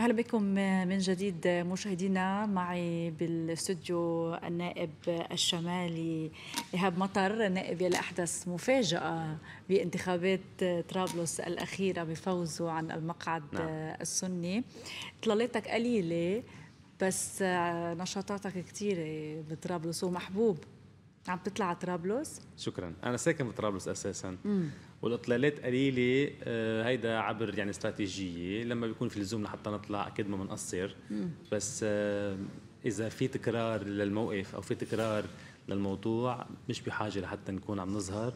اهلا بكم من جديد مشاهدينا معي بالاستوديو النائب الشمالي ايهاب مطر نائب يلي احدث مفاجاه بانتخابات طرابلس الاخيره بفوزه عن المقعد نعم. السني طلالتك قليله بس نشاطاتك كثيره بطرابلس ومحبوب عم تطلع على طرابلس؟ شكرا، أنا ساكن بطرابلس أساسا مم. والإطلالات قليلة آه، هيدا عبر يعني استراتيجية، لما بيكون في لزوم لحتى نطلع أكيد ما بنقصر بس آه، إذا في تكرار للموقف أو في تكرار للموضوع مش بحاجة لحتى نكون عم نظهر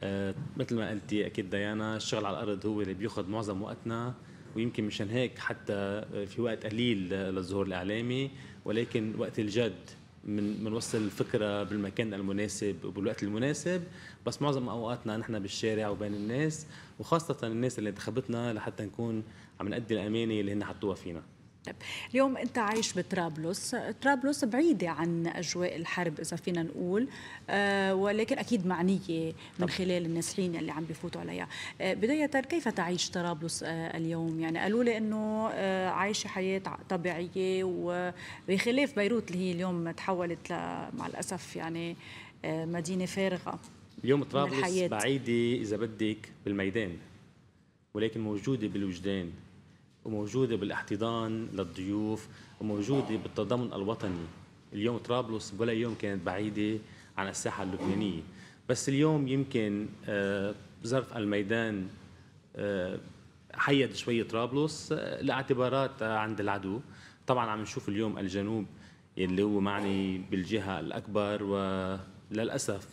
أه مثل ما قلتي اكيد ديانا الشغل على الارض هو اللي بياخذ معظم وقتنا ويمكن مشان هيك حتى آه، في وقت قليل للظهور الاعلامي ولكن وقت الجد من منوصل الفكره بالمكان المناسب وبالوقت المناسب بس معظم اوقاتنا نحن بالشارع وبين الناس وخاصه الناس اللي انتخبتنا لحتى نكون عم نأدي الامانه اللي هن حطوها فينا طيب، اليوم انت عايش بطرابلس طرابلس بعيده عن اجواء الحرب اذا فينا نقول آه، ولكن اكيد معنيه من خلال النازحين اللي عم بيفوتوا عليها آه، بدايه كيف تعيش طرابلس آه، اليوم يعني قالوا لي انه عايشه حياه طبيعيه وبخلاف بيروت اللي هي اليوم تحولت مع الاسف يعني مدينه فارغه اليوم طرابلس بعيده اذا بدك بالميدان ولكن موجوده بالوجدان وموجودة بالاحتضان للضيوف وموجودة بالتضامن الوطني اليوم طرابلس ولا يوم كانت بعيدة عن الساحة اللبنانية بس اليوم يمكن آه، ظرف الميدان آه، حيد شوي طرابلس آه، لاعتبارات عند العدو طبعا عم نشوف اليوم الجنوب اللي هو معني بالجهة الأكبر وللأسف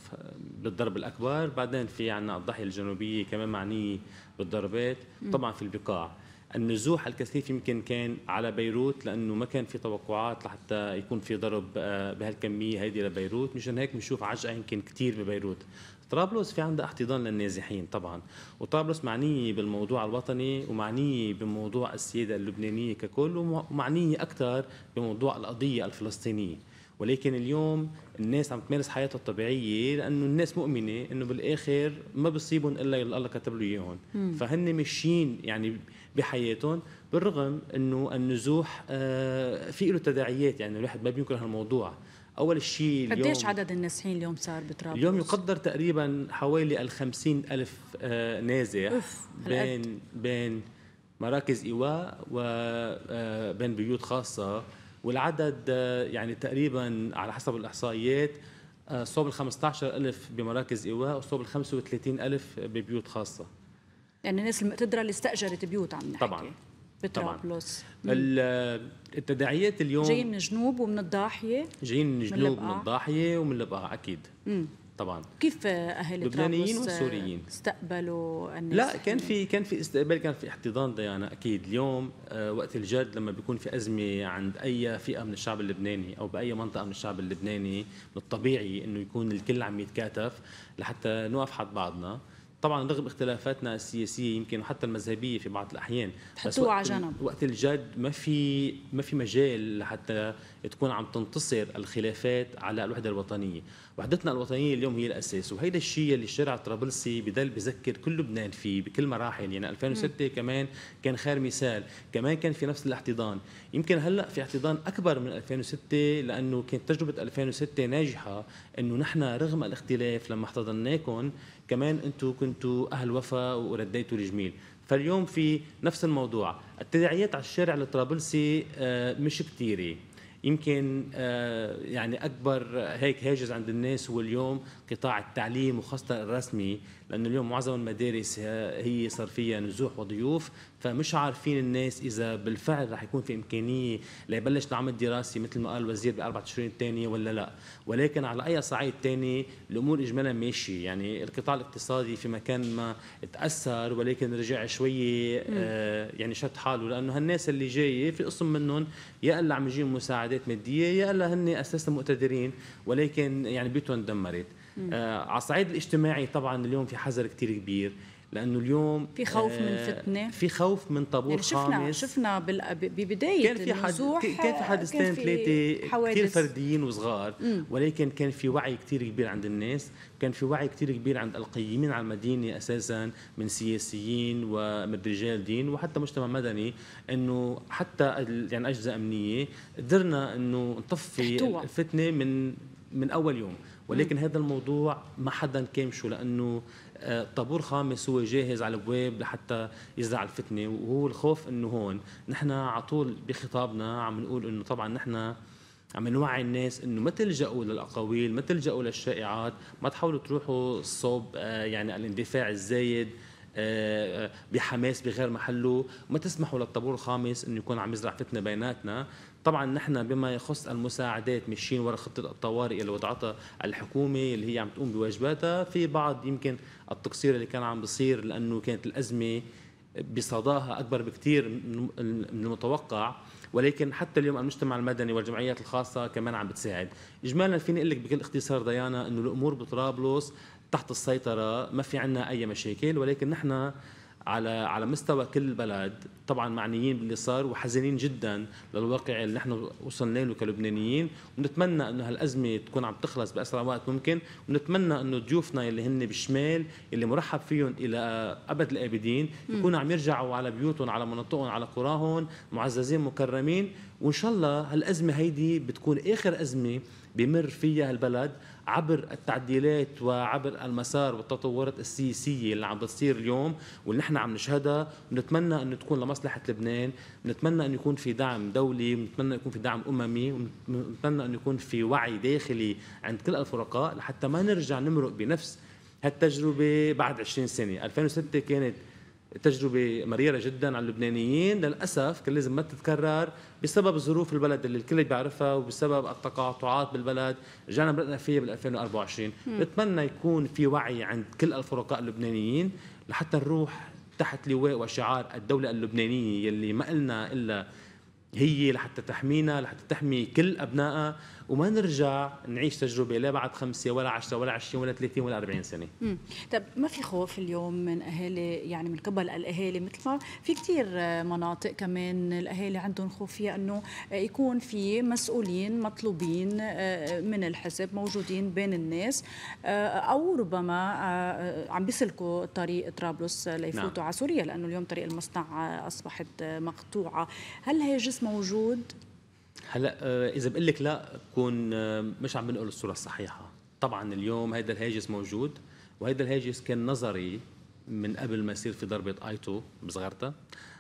بالضرب الأكبر بعدين في عنا الضاحية الجنوبية كمان معنية بالضربات طبعا في البقاع النزوح الكثيف يمكن كان على بيروت لانه ما كان في توقعات لحتى يكون في ضرب آه، بهالكميه هيدي لبيروت مشان هيك بنشوف عجقه يمكن كثير ببيروت طرابلس في عندها احتضان للنازحين طبعا وطرابلس معنيه بالموضوع الوطني ومعنيه بموضوع السياده اللبنانيه ككل ومعنيه اكثر بموضوع القضيه الفلسطينيه ولكن اليوم الناس عم تمارس حياتها الطبيعيه لانه الناس مؤمنه انه بالاخر ما بصيبهم الا اللي الله كتب له اياهم فهن ماشيين يعني بحياتهم بالرغم انه النزوح آه، في له تداعيات يعني الواحد ما بينكر هالموضوع اول شيء اليوم قديش عدد النازحين اليوم صار بترابلس؟ اليوم يقدر تقريبا حوالي ال ألف آه، نازح بين بين مراكز ايواء وبين آه، بيوت خاصه والعدد يعني تقريبا على حسب الاحصائيات صوب ال 15000 بمراكز ايواء وصوب ال 35000 ببيوت خاصه يعني الناس المقتدره اللي استاجرت بيوت عم نحكي طبعا بطرابلس التداعيات اليوم جايين من الجنوب ومن الضاحيه جايين من الجنوب من, من الضاحيه ومن البقاع اكيد مم. طبعا كيف اهالي لبنانيين وسوريين استقبلوا الناس لا كان في كان في استقبال كان في احتضان ديانا اكيد اليوم آه، وقت الجد لما بيكون في ازمه عند اي فئه من الشعب اللبناني او باي منطقه من الشعب اللبناني من الطبيعي انه يكون الكل عم يتكاتف لحتى نوقف حد بعضنا طبعا رغم اختلافاتنا السياسيه يمكن وحتى المذهبيه في بعض الاحيان تحطوها على جنب وقت الجد ما في ما في مجال لحتى تكون عم تنتصر الخلافات على الوحده الوطنيه وحدتنا الوطنيه اليوم هي الاساس وهيدا الشيء اللي الشارع الطرابلسي بضل بذكر كل لبنان فيه بكل مراحل يعني 2006 م. كمان كان خير مثال كمان كان في نفس الاحتضان يمكن هلا في احتضان اكبر من 2006 لانه كانت تجربه 2006 ناجحه انه نحن رغم الاختلاف لما احتضناكم كمان انتم كنتوا اهل وفاء ورديتوا الجميل فاليوم في نفس الموضوع التداعيات على الشارع الطرابلسي آه، مش كثيره يمكن آه، يعني اكبر هيك هاجس عند الناس هو اليوم قطاع التعليم وخاصه الرسمي لانه اليوم معظم المدارس هي صار فيها نزوح وضيوف فمش عارفين الناس اذا بالفعل رح يكون في امكانيه ليبلش العام الدراسي مثل ما قال الوزير باربع 24 الثانيه ولا لا ولكن على اي صعيد ثاني الامور اجمالا ماشيه يعني القطاع الاقتصادي في مكان ما تاثر ولكن رجع شوي آه، يعني شد حاله لانه هالناس اللي جايه في قسم منهم يا اللي عم يجيهم مساعده مساعدات ماديه يا الا هن اساسا مقتدرين ولكن يعني بيوتهم دمرت آه على الصعيد الاجتماعي طبعا اليوم في حذر كثير كبير لانه اليوم في خوف من آه، فتنه في خوف من طابور يعني شفنا خامس شفنا ببدايه كان في حد كان في حادثتين ثلاثه كثير فرديين وصغار مم. ولكن كان في وعي كثير كبير عند الناس كان في وعي كثير كبير عند القيمين على المدينه اساسا من سياسيين ومن رجال دين وحتى مجتمع مدني انه حتى يعني اجهزه امنيه قدرنا انه نطفي الفتنه من من اول يوم ولكن مم. هذا الموضوع ما حدا كامشه لانه طابور خامس هو جاهز على البواب لحتى يزرع الفتنه وهو الخوف انه هون نحن على طول بخطابنا عم نقول انه طبعا نحن عم نوعي الناس انه ما تلجأوا للاقاويل ما تلجأوا للشائعات ما تحاولوا تروحوا صوب آه، يعني الاندفاع الزايد آه، آه، بحماس بغير محله ما تسمحوا للطابور الخامس انه يكون عم يزرع فتنه بيناتنا طبعا نحن بما يخص المساعدات ماشيين وراء خطه الطوارئ اللي وضعتها الحكومه اللي هي عم تقوم بواجباتها في بعض يمكن التقصير اللي كان عم بيصير لانه كانت الازمه بصداها اكبر بكثير من المتوقع ولكن حتى اليوم المجتمع المدني والجمعيات الخاصه كمان عم بتساعد اجمالا فيني اقول لك بكل اختصار ديانا انه الامور بطرابلس تحت السيطره ما في عندنا اي مشاكل ولكن نحن على على مستوى كل البلد طبعا معنيين باللي صار وحزينين جدا للواقع اللي نحن وصلنا له كلبنانيين ونتمنى انه هالازمه تكون عم تخلص باسرع وقت ممكن ونتمنى انه ضيوفنا اللي هن بالشمال اللي مرحب فيهم الى ابد الابدين يكونوا عم يرجعوا على بيوتهم على مناطقهم على قراهم معززين مكرمين وان شاء الله هالازمه هيدي بتكون اخر ازمه بمر فيها البلد عبر التعديلات وعبر المسار والتطورات السياسيه اللي عم بتصير اليوم واللي نحن عم نشهدها ونتمنى انه تكون لمصلحه لبنان نتمنى انه يكون في دعم دولي بنتمنى يكون في دعم اممي ونتمنى انه يكون في وعي داخلي عند كل الفرقاء لحتى ما نرجع نمرق بنفس هالتجربه بعد 20 سنه 2006 كانت تجربه مريره جدا على اللبنانيين للاسف كان لازم ما تتكرر بسبب ظروف البلد اللي الكل بيعرفها وبسبب التقاطعات بالبلد رجعنا بلدنا فيها بال 2024 بتمنى يكون في وعي عند كل الفرقاء اللبنانيين لحتى نروح تحت لواء وشعار الدوله اللبنانيه يلي ما إلنا الا هي لحتى تحمينا لحتى تحمي كل ابنائها وما نرجع نعيش تجربه لا بعد خمسه ولا عشرة ولا 20 ولا 30 ولا 40 سنه طب ما في خوف اليوم من اهالي يعني من قبل الاهالي مثل ما في كثير آه، مناطق كمان الاهالي عندهم خوف فيها انه آه، يكون في مسؤولين مطلوبين آه، من الحزب موجودين بين الناس او ربما عم بيسلكوا طريق طرابلس ليفوتوا نعم. على سوريا لانه اليوم طريق المصنع اصبحت مقطوعه هل هي جسم موجود هلا آه، اذا بقول لك لا بكون آه، مش عم بنقول الصوره الصحيحه طبعا اليوم هيدا الهاجس موجود وهيدا الهاجس كان نظري من قبل ما يصير في ضربه ايتو بصغرتها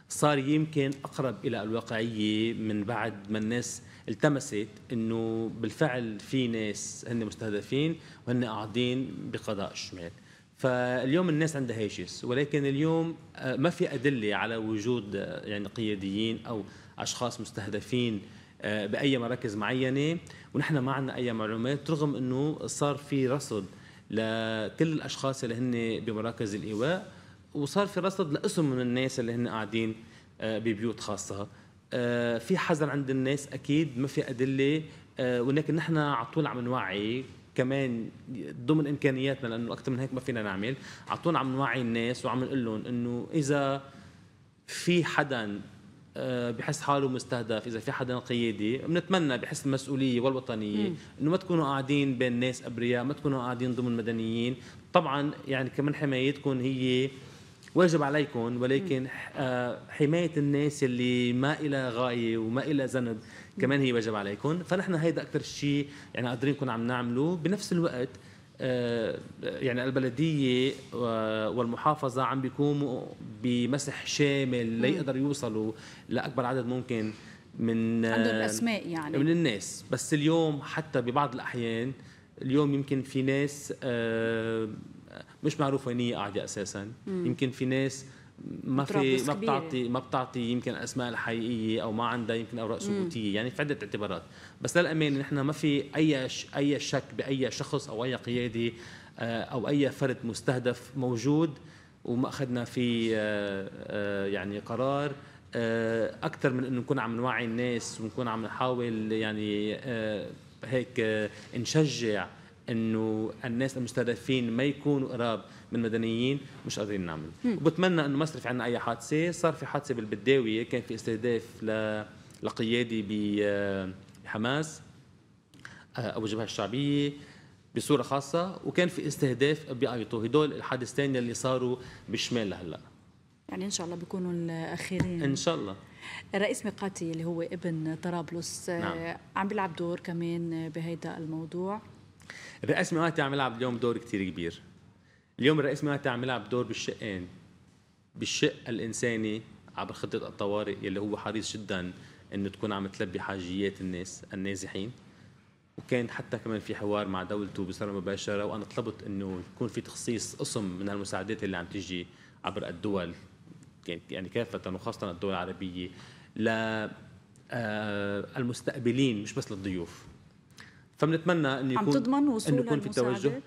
صار يمكن اقرب الى الواقعيه من بعد ما الناس التمست انه بالفعل في ناس هن مستهدفين وهن قاعدين بقضاء الشمال فاليوم الناس عندها هاجس ولكن اليوم آه، ما في ادله على وجود يعني قياديين او اشخاص مستهدفين آه، باي مراكز معينه ونحن ما عندنا اي معلومات رغم انه صار في رصد لكل الاشخاص اللي هن بمراكز الايواء وصار في رصد لاسم من الناس اللي هن قاعدين آه، ببيوت خاصه آه، في حذر عند الناس اكيد ما في ادله ولكن نحن على طول عم نوعي كمان ضمن امكانياتنا لانه اكثر من هيك ما فينا نعمل على طول عم نوعي الناس وعم نقول لهم انه اذا في حدا آه، بحس حاله مستهدف اذا في حدا قيادي بنتمنى بحس المسؤوليه والوطنيه انه ما تكونوا قاعدين بين ناس ابرياء ما تكونوا قاعدين ضمن مدنيين طبعا يعني كمان حمايتكم هي واجب عليكم ولكن آه، حمايه الناس اللي ما إلى غايه وما إلى ذنب كمان هي واجب عليكم فنحن هيدا اكثر شيء يعني قادرين نكون عم نعمله بنفس الوقت آه، يعني البلديه والمحافظه عم بيقوموا بمسح شامل ليقدر يوصلوا لاكبر عدد ممكن من عندهم آه، اسماء يعني من الناس بس اليوم حتى ببعض الاحيان اليوم يمكن في ناس آه، مش معروفه وين هي قاعده اساسا يمكن في ناس ما في ما بتعطي ما بتعطي يمكن اسماء الحقيقيه او ما عندها يمكن اوراق ثبوتيه يعني في عده اعتبارات بس للامانه نحن ما في اي اي شك باي شخص او اي قيادي آه، او اي فرد مستهدف موجود وما اخذنا فيه آه، آه، يعني قرار اكثر من انه نكون عم نوعي الناس ونكون عم نحاول يعني هيك نشجع انه الناس المستهدفين ما يكونوا قراب من مدنيين مش قادرين نعمل وبتمنى انه ما يصير في عندنا اي حادثه صار في حادثه بالبداويه كان في استهداف ل لقيادي بحماس او آه، الجبهه الشعبيه بصوره خاصه وكان في استهداف بأيطو هدول الحادثتين اللي صاروا بالشمال لهلا يعني ان شاء الله بيكونوا الاخيرين ان شاء الله رئيس ميقاتي اللي هو ابن طرابلس آه، نعم. عم بيلعب دور كمان بهيدا الموضوع الرئيس ميقاتي عم يلعب اليوم دور كثير كبير اليوم الرئيس ما عم يلعب دور بالشقين بالشق الانساني عبر خطه الطوارئ يلي هو حريص جدا انه تكون عم تلبي حاجيات الناس النازحين وكان حتى كمان في حوار مع دولته بصوره مباشره وانا طلبت انه يكون في تخصيص قسم من هالمساعدات اللي عم تيجي عبر الدول يعني كافه وخاصه الدول العربيه ل آه، المستقبلين مش بس للضيوف فبنتمنى انه يكون عم تضمن وصول يكون في التوجه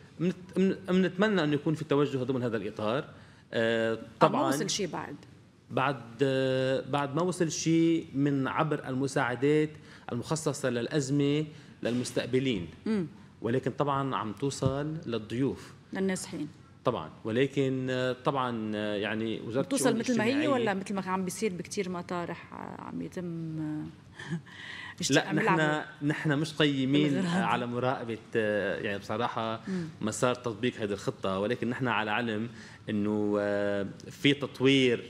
بنتمنى انه يكون في توجه ضمن هذا الاطار آه، طبعا ما وصل شيء بعد بعد آه، بعد ما وصل شيء من عبر المساعدات المخصصه للازمه للمستقبلين ولكن طبعا عم توصل للضيوف للنازحين طبعا ولكن آه، طبعا يعني وزاره توصل مثل ما هي ولا مثل ما عم بيصير بكثير مطارح عم يتم مش لا نحن نحن مش قيمين على مراقبه يعني بصراحه مسار تطبيق هذه الخطه ولكن نحن على علم انه آه، في تطوير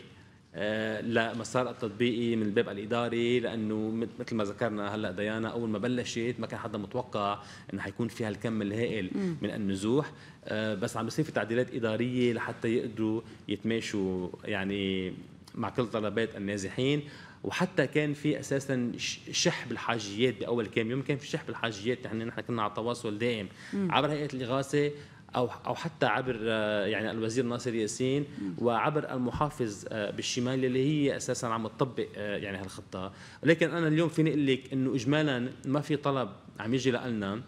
آه، لمسار التطبيقي من الباب الاداري لانه مثل ما ذكرنا هلا ديانا اول ما بلشت ما كان حدا متوقع انه حيكون فيها الكم الهائل من النزوح آه، بس عم بصير في تعديلات اداريه لحتى يقدروا يتماشوا يعني مع كل طلبات النازحين وحتى كان في اساسا شح بالحاجيات باول كام يوم كان في شح بالحاجيات يعني نحن كنا على تواصل دائم عبر هيئه الاغاثه او او حتى عبر آه، يعني الوزير ناصر ياسين وعبر المحافظ آه، بالشمال اللي هي اساسا عم تطبق آه، يعني هالخطه ولكن انا اليوم فيني اقول لك انه اجمالا ما في طلب عم يجي لنا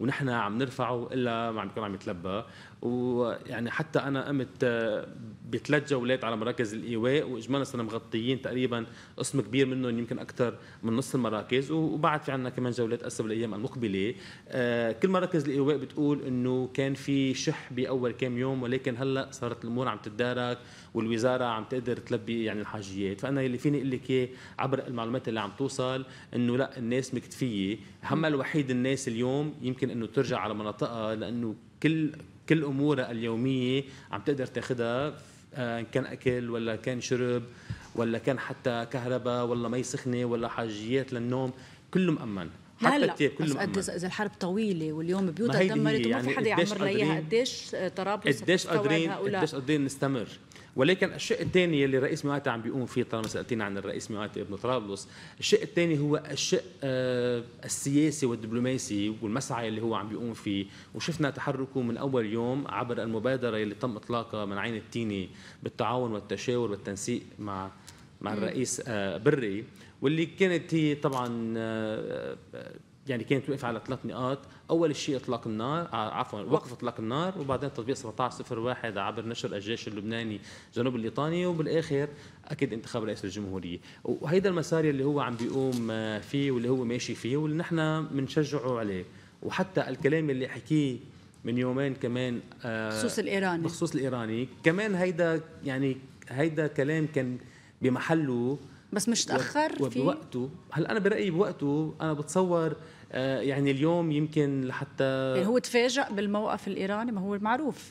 ونحن عم نرفعه الا ما عم يكون عم يتلبى ويعني حتى انا قمت آه، بثلاث جولات على مراكز الايواء واجمالا صرنا مغطيين تقريبا قسم كبير منهم يمكن اكثر من نص المراكز وبعد في عندنا كمان جولات اسا بالايام المقبله آه، كل مراكز الايواء بتقول انه كان في شح باول كم يوم ولكن هلا صارت الامور عم تتدارك والوزاره عم تقدر تلبي يعني الحاجيات فانا اللي فيني اقول لك اياه عبر المعلومات اللي عم توصل انه لا الناس مكتفيه هم الوحيد الناس اليوم يمكن انه ترجع على مناطقها لانه كل كل امورها اليوميه عم تقدر تاخذها آه، ان كان اكل ولا كان شرب ولا كان حتى كهرباء ولا مي سخنه ولا حاجيات للنوم كله مأمن حتى لا مامن كله بس اذا الحرب طويله واليوم بيوتها دمرت وما يعني في حدا يعمر لها اياها قديش ترابلس قديش قادرين قديش قادرين نستمر ولكن الشيء الثاني اللي رئيس ميواتي عم بيقوم فيه طالما سالتينا عن الرئيس ميواتي ابن طرابلس، الشيء الثاني هو الشيء آه، السياسي والدبلوماسي والمسعى اللي هو عم بيقوم فيه، وشفنا تحركه من اول يوم عبر المبادره اللي تم اطلاقها من عين التيني بالتعاون والتشاور والتنسيق مع مع الرئيس آه، بري واللي كانت هي طبعا آه، يعني كانت واقفه على ثلاث نقاط، اول شيء اطلاق النار آه، عفوا وقف اطلاق النار وبعدين تطبيق 1701 عبر نشر الجيش اللبناني جنوب الليطاني وبالاخر اكيد انتخاب رئيس الجمهوريه، وهيدا المسار اللي هو عم بيقوم آه، فيه واللي هو ماشي فيه واللي نحن بنشجعه عليه، وحتى الكلام اللي حكيه من يومين كمان آه، بخصوص الايراني بخصوص الايراني، كمان هيدا يعني هيدا كلام كان بمحله بس مش تاخر في وبوقته هلا انا برايي بوقته انا بتصور آه، يعني اليوم يمكن لحتى يعني هو تفاجأ بالموقف الإيراني ما هو معروف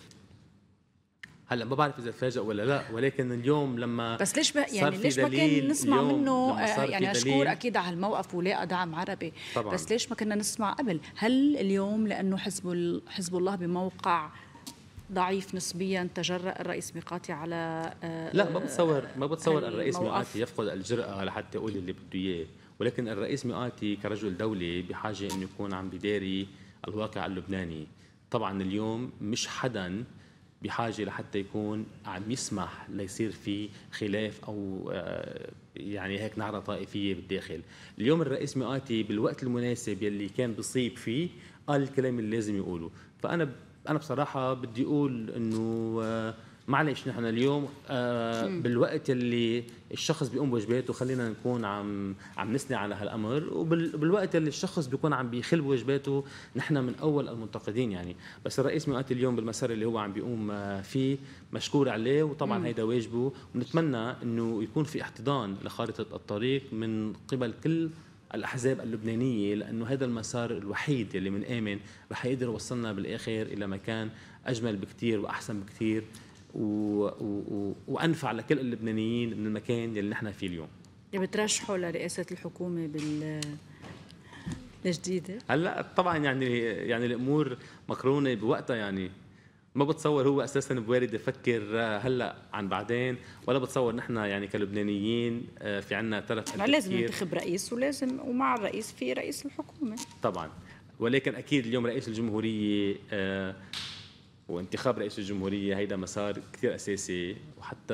هلا ما بعرف اذا تفاجئ ولا لا ولكن اليوم لما بس ليش ما يعني ليش ما كان نسمع منه آه، يعني مشكور اكيد على هالموقف ولاقى دعم عربي طبعاً. بس ليش ما كنا نسمع قبل هل اليوم لانه حزب حزب الله بموقع ضعيف نسبيا تجرأ الرئيس ميقاتي على آه، لا ما بتصور ما بتصور الرئيس ميقاتي يفقد الجرأة لحتى يقول اللي بده اياه ولكن الرئيس مئاتي كرجل دولي بحاجه انه يكون عم بداري الواقع اللبناني طبعا اليوم مش حدا بحاجة لحتى يكون عم يسمح ليصير في خلاف أو آه، يعني هيك نعرة طائفية بالداخل اليوم الرئيس مئاتي بالوقت المناسب يلي كان بصيب فيه قال الكلام اللي لازم يقوله فأنا أنا بصراحة بدي أقول أنه آه، معلش نحن اليوم آه بالوقت اللي الشخص بيقوم بواجباته خلينا نكون عم عم نثني على هالامر وبالوقت اللي الشخص بيكون عم بيخل بواجباته نحن من اول المنتقدين يعني بس الرئيس وقت اليوم بالمسار اللي هو عم بيقوم آه، فيه مشكور عليه وطبعا هيدا واجبه ونتمنى انه يكون في احتضان لخارطه الطريق من قبل كل الاحزاب اللبنانيه لانه هذا المسار الوحيد اللي بنآمن رح يقدر يوصلنا بالاخر الى مكان اجمل بكثير واحسن بكثير و... و... وانفع لكل اللبنانيين من المكان اللي نحن فيه اليوم يعني بترشحوا لرئاسه الحكومه بال الجديده هلا طبعا يعني يعني الامور مقرونه بوقتها يعني ما بتصور هو اساسا بوارد يفكر هلا عن بعدين ولا بتصور نحن يعني كلبنانيين آه، في عنا طرف لازم ننتخب رئيس ولازم ومع الرئيس في رئيس الحكومه طبعا ولكن اكيد اليوم رئيس الجمهوريه آه، وانتخاب رئيس الجمهورية هيدا مسار كثير أساسي وحتى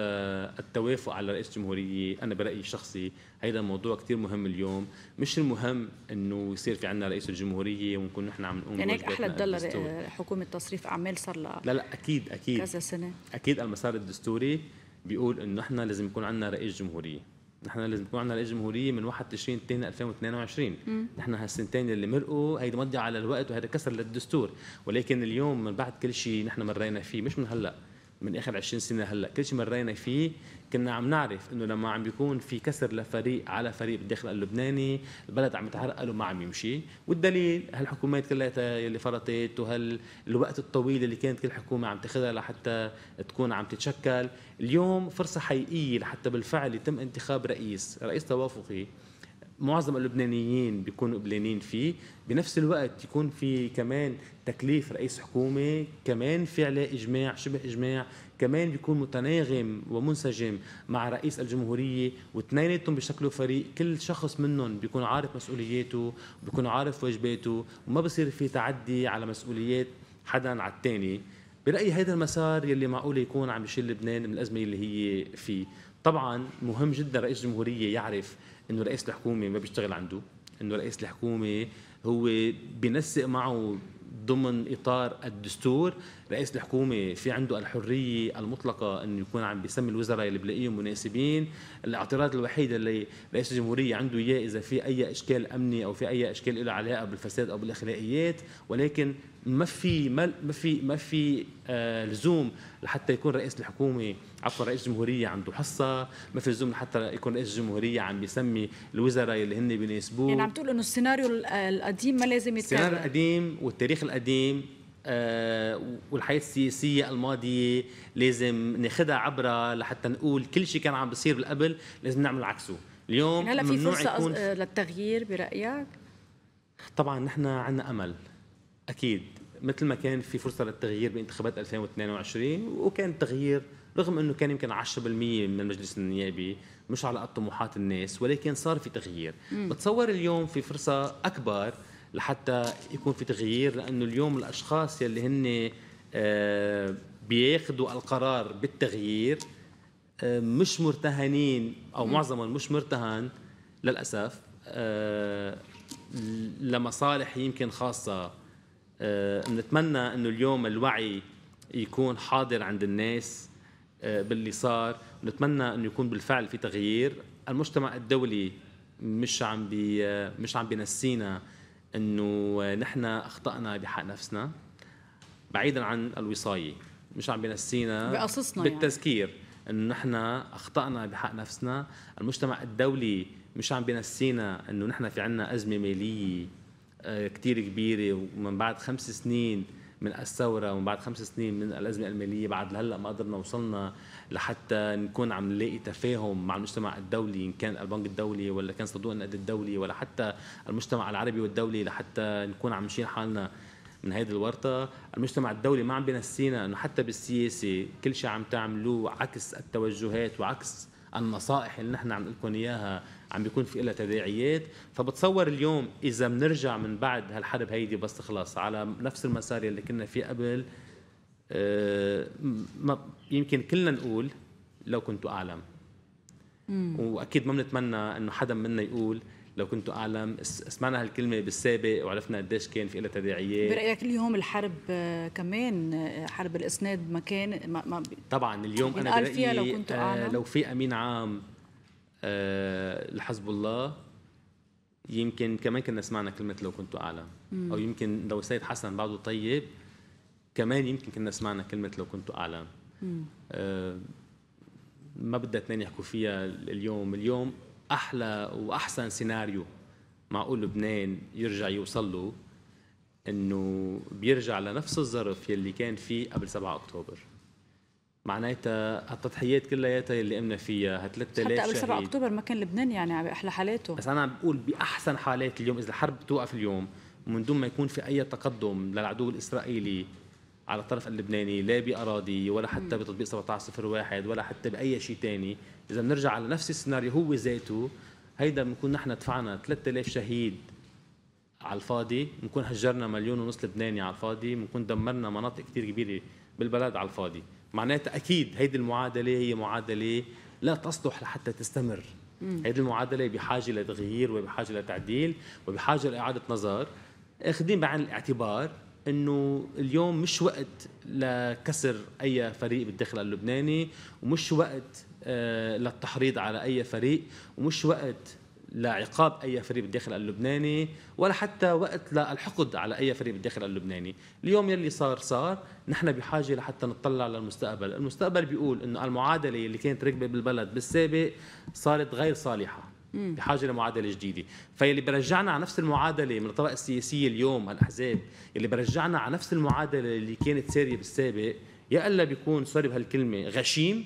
التوافق على رئيس الجمهورية أنا برأيي الشخصي هيدا موضوع كثير مهم اليوم مش المهم إنه يصير في عنا رئيس الجمهورية ونكون نحن عم نقوم يعني هيك أحلى تضل حكومة تصريف أعمال صار لها لا لا أكيد أكيد كذا سنة أكيد المسار الدستوري بيقول إنه نحن لازم يكون عنا رئيس جمهورية نحن مجموعنا الجمهوريه من 1 تشرين 2 2022 مم. نحن هالسنتين اللي مرقوا هيدي مضيعه على الوقت وهذا كسر للدستور ولكن اليوم من بعد كل شيء نحن مرينا فيه مش من هلا من اخر 20 سنه هلا كل شيء مرينا فيه كنا عم نعرف انه لما عم بيكون في كسر لفريق على فريق بالداخل اللبناني البلد عم يتعرقل وما عم يمشي والدليل هالحكومات كلها اللي فرطت وهالوقت الطويل اللي كانت كل حكومه عم تاخذها لحتى تكون عم تتشكل اليوم فرصه حقيقيه لحتى بالفعل يتم انتخاب رئيس رئيس توافقي معظم اللبنانيين بيكونوا قبلانين فيه بنفس الوقت يكون في كمان تكليف رئيس حكومة كمان في عليه إجماع شبه إجماع كمان بيكون متناغم ومنسجم مع رئيس الجمهورية واثنيناتهم بشكلوا فريق كل شخص منهم بيكون عارف مسؤولياته بيكون عارف واجباته وما بصير في تعدي على مسؤوليات حدا على الثاني برايي هذا المسار يلي معقول يكون عم يشيل لبنان من الازمه اللي هي فيه طبعا مهم جدا رئيس الجمهوريه يعرف انه رئيس الحكومه ما بيشتغل عنده انه رئيس الحكومه هو بينسق معه ضمن اطار الدستور رئيس الحكومه في عنده الحريه المطلقه انه يكون عم بيسمي الوزراء اللي بلاقيهم مناسبين الاعتراض الوحيد اللي رئيس الجمهوريه عنده اياه اذا في اي اشكال امني او في اي اشكال له علاقه بالفساد او بالاخلاقيات ولكن ما في ما في ما آه، في لزوم لحتى يكون رئيس الحكومه عفوا رئيس الجمهوريه عنده حصه ما في لزوم لحتى يكون رئيس الجمهوريه عم بيسمي الوزراء اللي هن بيناسبوه يعني عم تقول انه السيناريو القديم ما لازم يتكرر السيناريو القديم والتاريخ القديم آه، والحياه السياسيه الماضيه لازم ناخذها عبرها لحتى نقول كل شيء كان عم بيصير بالقبل لازم نعمل عكسه اليوم يعني هلا في فرصه يكون... آه، للتغيير برايك طبعا نحن عندنا امل اكيد مثل ما كان في فرصه للتغيير بانتخابات 2022 وكان تغيير رغم انه كان يمكن 10% من المجلس النيابي مش على قد طموحات الناس ولكن صار في تغيير مم. بتصور اليوم في فرصه اكبر لحتى يكون في تغيير لانه اليوم الاشخاص يلي هن آه، بياخذوا القرار بالتغيير آه، مش مرتهنين او معظمهم مش مرتهن للاسف آه، لمصالح يمكن خاصه بنتمنى آه، انه اليوم الوعي يكون حاضر عند الناس آه، باللي صار نتمنى انه يكون بالفعل في تغيير المجتمع الدولي مش عم بي آه، مش عم بينسينا انه نحن اخطانا بحق نفسنا بعيدا عن الوصايه مش عم بينسينا بقصصنا يعني. بالتذكير يعني. انه نحن اخطانا بحق نفسنا المجتمع الدولي مش عم بينسينا انه نحن في عنا ازمه ماليه آه، كتير كبيره ومن بعد خمس سنين من الثورة ومن بعد خمس سنين من الأزمة المالية بعد لهلا ما قدرنا وصلنا لحتى نكون عم نلاقي تفاهم مع المجتمع الدولي إن كان البنك الدولي ولا كان صندوق النقد الدولي ولا حتى المجتمع العربي والدولي لحتى نكون عم نشيل حالنا من هيدي الورطة المجتمع الدولي ما عم بينسينا أنه حتى بالسياسة كل شيء عم تعملوه عكس التوجهات وعكس النصائح اللي نحن عم نقول لكم إياها عم بيكون في لها تداعيات فبتصور اليوم اذا بنرجع من بعد هالحرب هيدي بس تخلص على نفس المسار اللي كنا فيه قبل آه، ما يمكن كلنا نقول لو كنت اعلم واكيد ما بنتمنى انه حدا منا يقول لو كنت اعلم سمعنا هالكلمه بالسابق وعرفنا قديش كان في لها تداعيات برايك اليوم الحرب آه، كمان آه، حرب الاسناد كان ما, ما طبعا اليوم انا برايي لو, كنت أعلم. لو في امين عام آه، لحزب الله يمكن كمان كنا سمعنا كلمة لو كنت أعلم أو يمكن لو سيد حسن بعده طيب كمان يمكن كنا سمعنا كلمة لو كنت أعلم آه، ما بدها اثنين يحكوا فيها اليوم اليوم أحلى وأحسن سيناريو معقول لبنان يرجع يوصل له انه بيرجع لنفس الظرف يلي كان فيه قبل 7 اكتوبر معناتها هالتضحيات كلياتها يلي قمنا فيها 3000 حتى قبل 7 اكتوبر ما كان لبنان يعني باحلى حالاته بس انا عم بقول باحسن حالات اليوم اذا الحرب توقف اليوم من دون ما يكون في اي تقدم للعدو الاسرائيلي على الطرف اللبناني لا باراضي ولا حتى بتطبيق 1701 ولا حتى باي شيء ثاني اذا بنرجع على نفس السيناريو هو ذاته هيدا بنكون نحن دفعنا 3000 شهيد على الفاضي بنكون هجرنا مليون ونص لبناني على الفاضي بنكون دمرنا مناطق كثير كبيره بالبلد على الفاضي معناتها اكيد هيدي المعادله هي معادله لا تصلح لحتى تستمر هيدي المعادله بحاجه لتغيير وبحاجه لتعديل وبحاجه لاعاده نظر اخذين بعين الاعتبار انه اليوم مش وقت لكسر اي فريق بالداخل اللبناني ومش وقت آه، للتحريض على اي فريق ومش وقت لعقاب اي فريق بالداخل اللبناني ولا حتى وقت للحقد على اي فريق بالداخل اللبناني اليوم يلي صار صار نحن بحاجه لحتى نطلع للمستقبل المستقبل بيقول انه المعادله اللي كانت ركبه بالبلد بالسابق صارت غير صالحه بحاجه لمعادله جديده فيلي برجعنا على نفس المعادله من الطبقه السياسيه اليوم الاحزاب يلي برجعنا على نفس المعادله اللي كانت ساريه بالسابق يا الا بيكون سوري بهالكلمه غشيم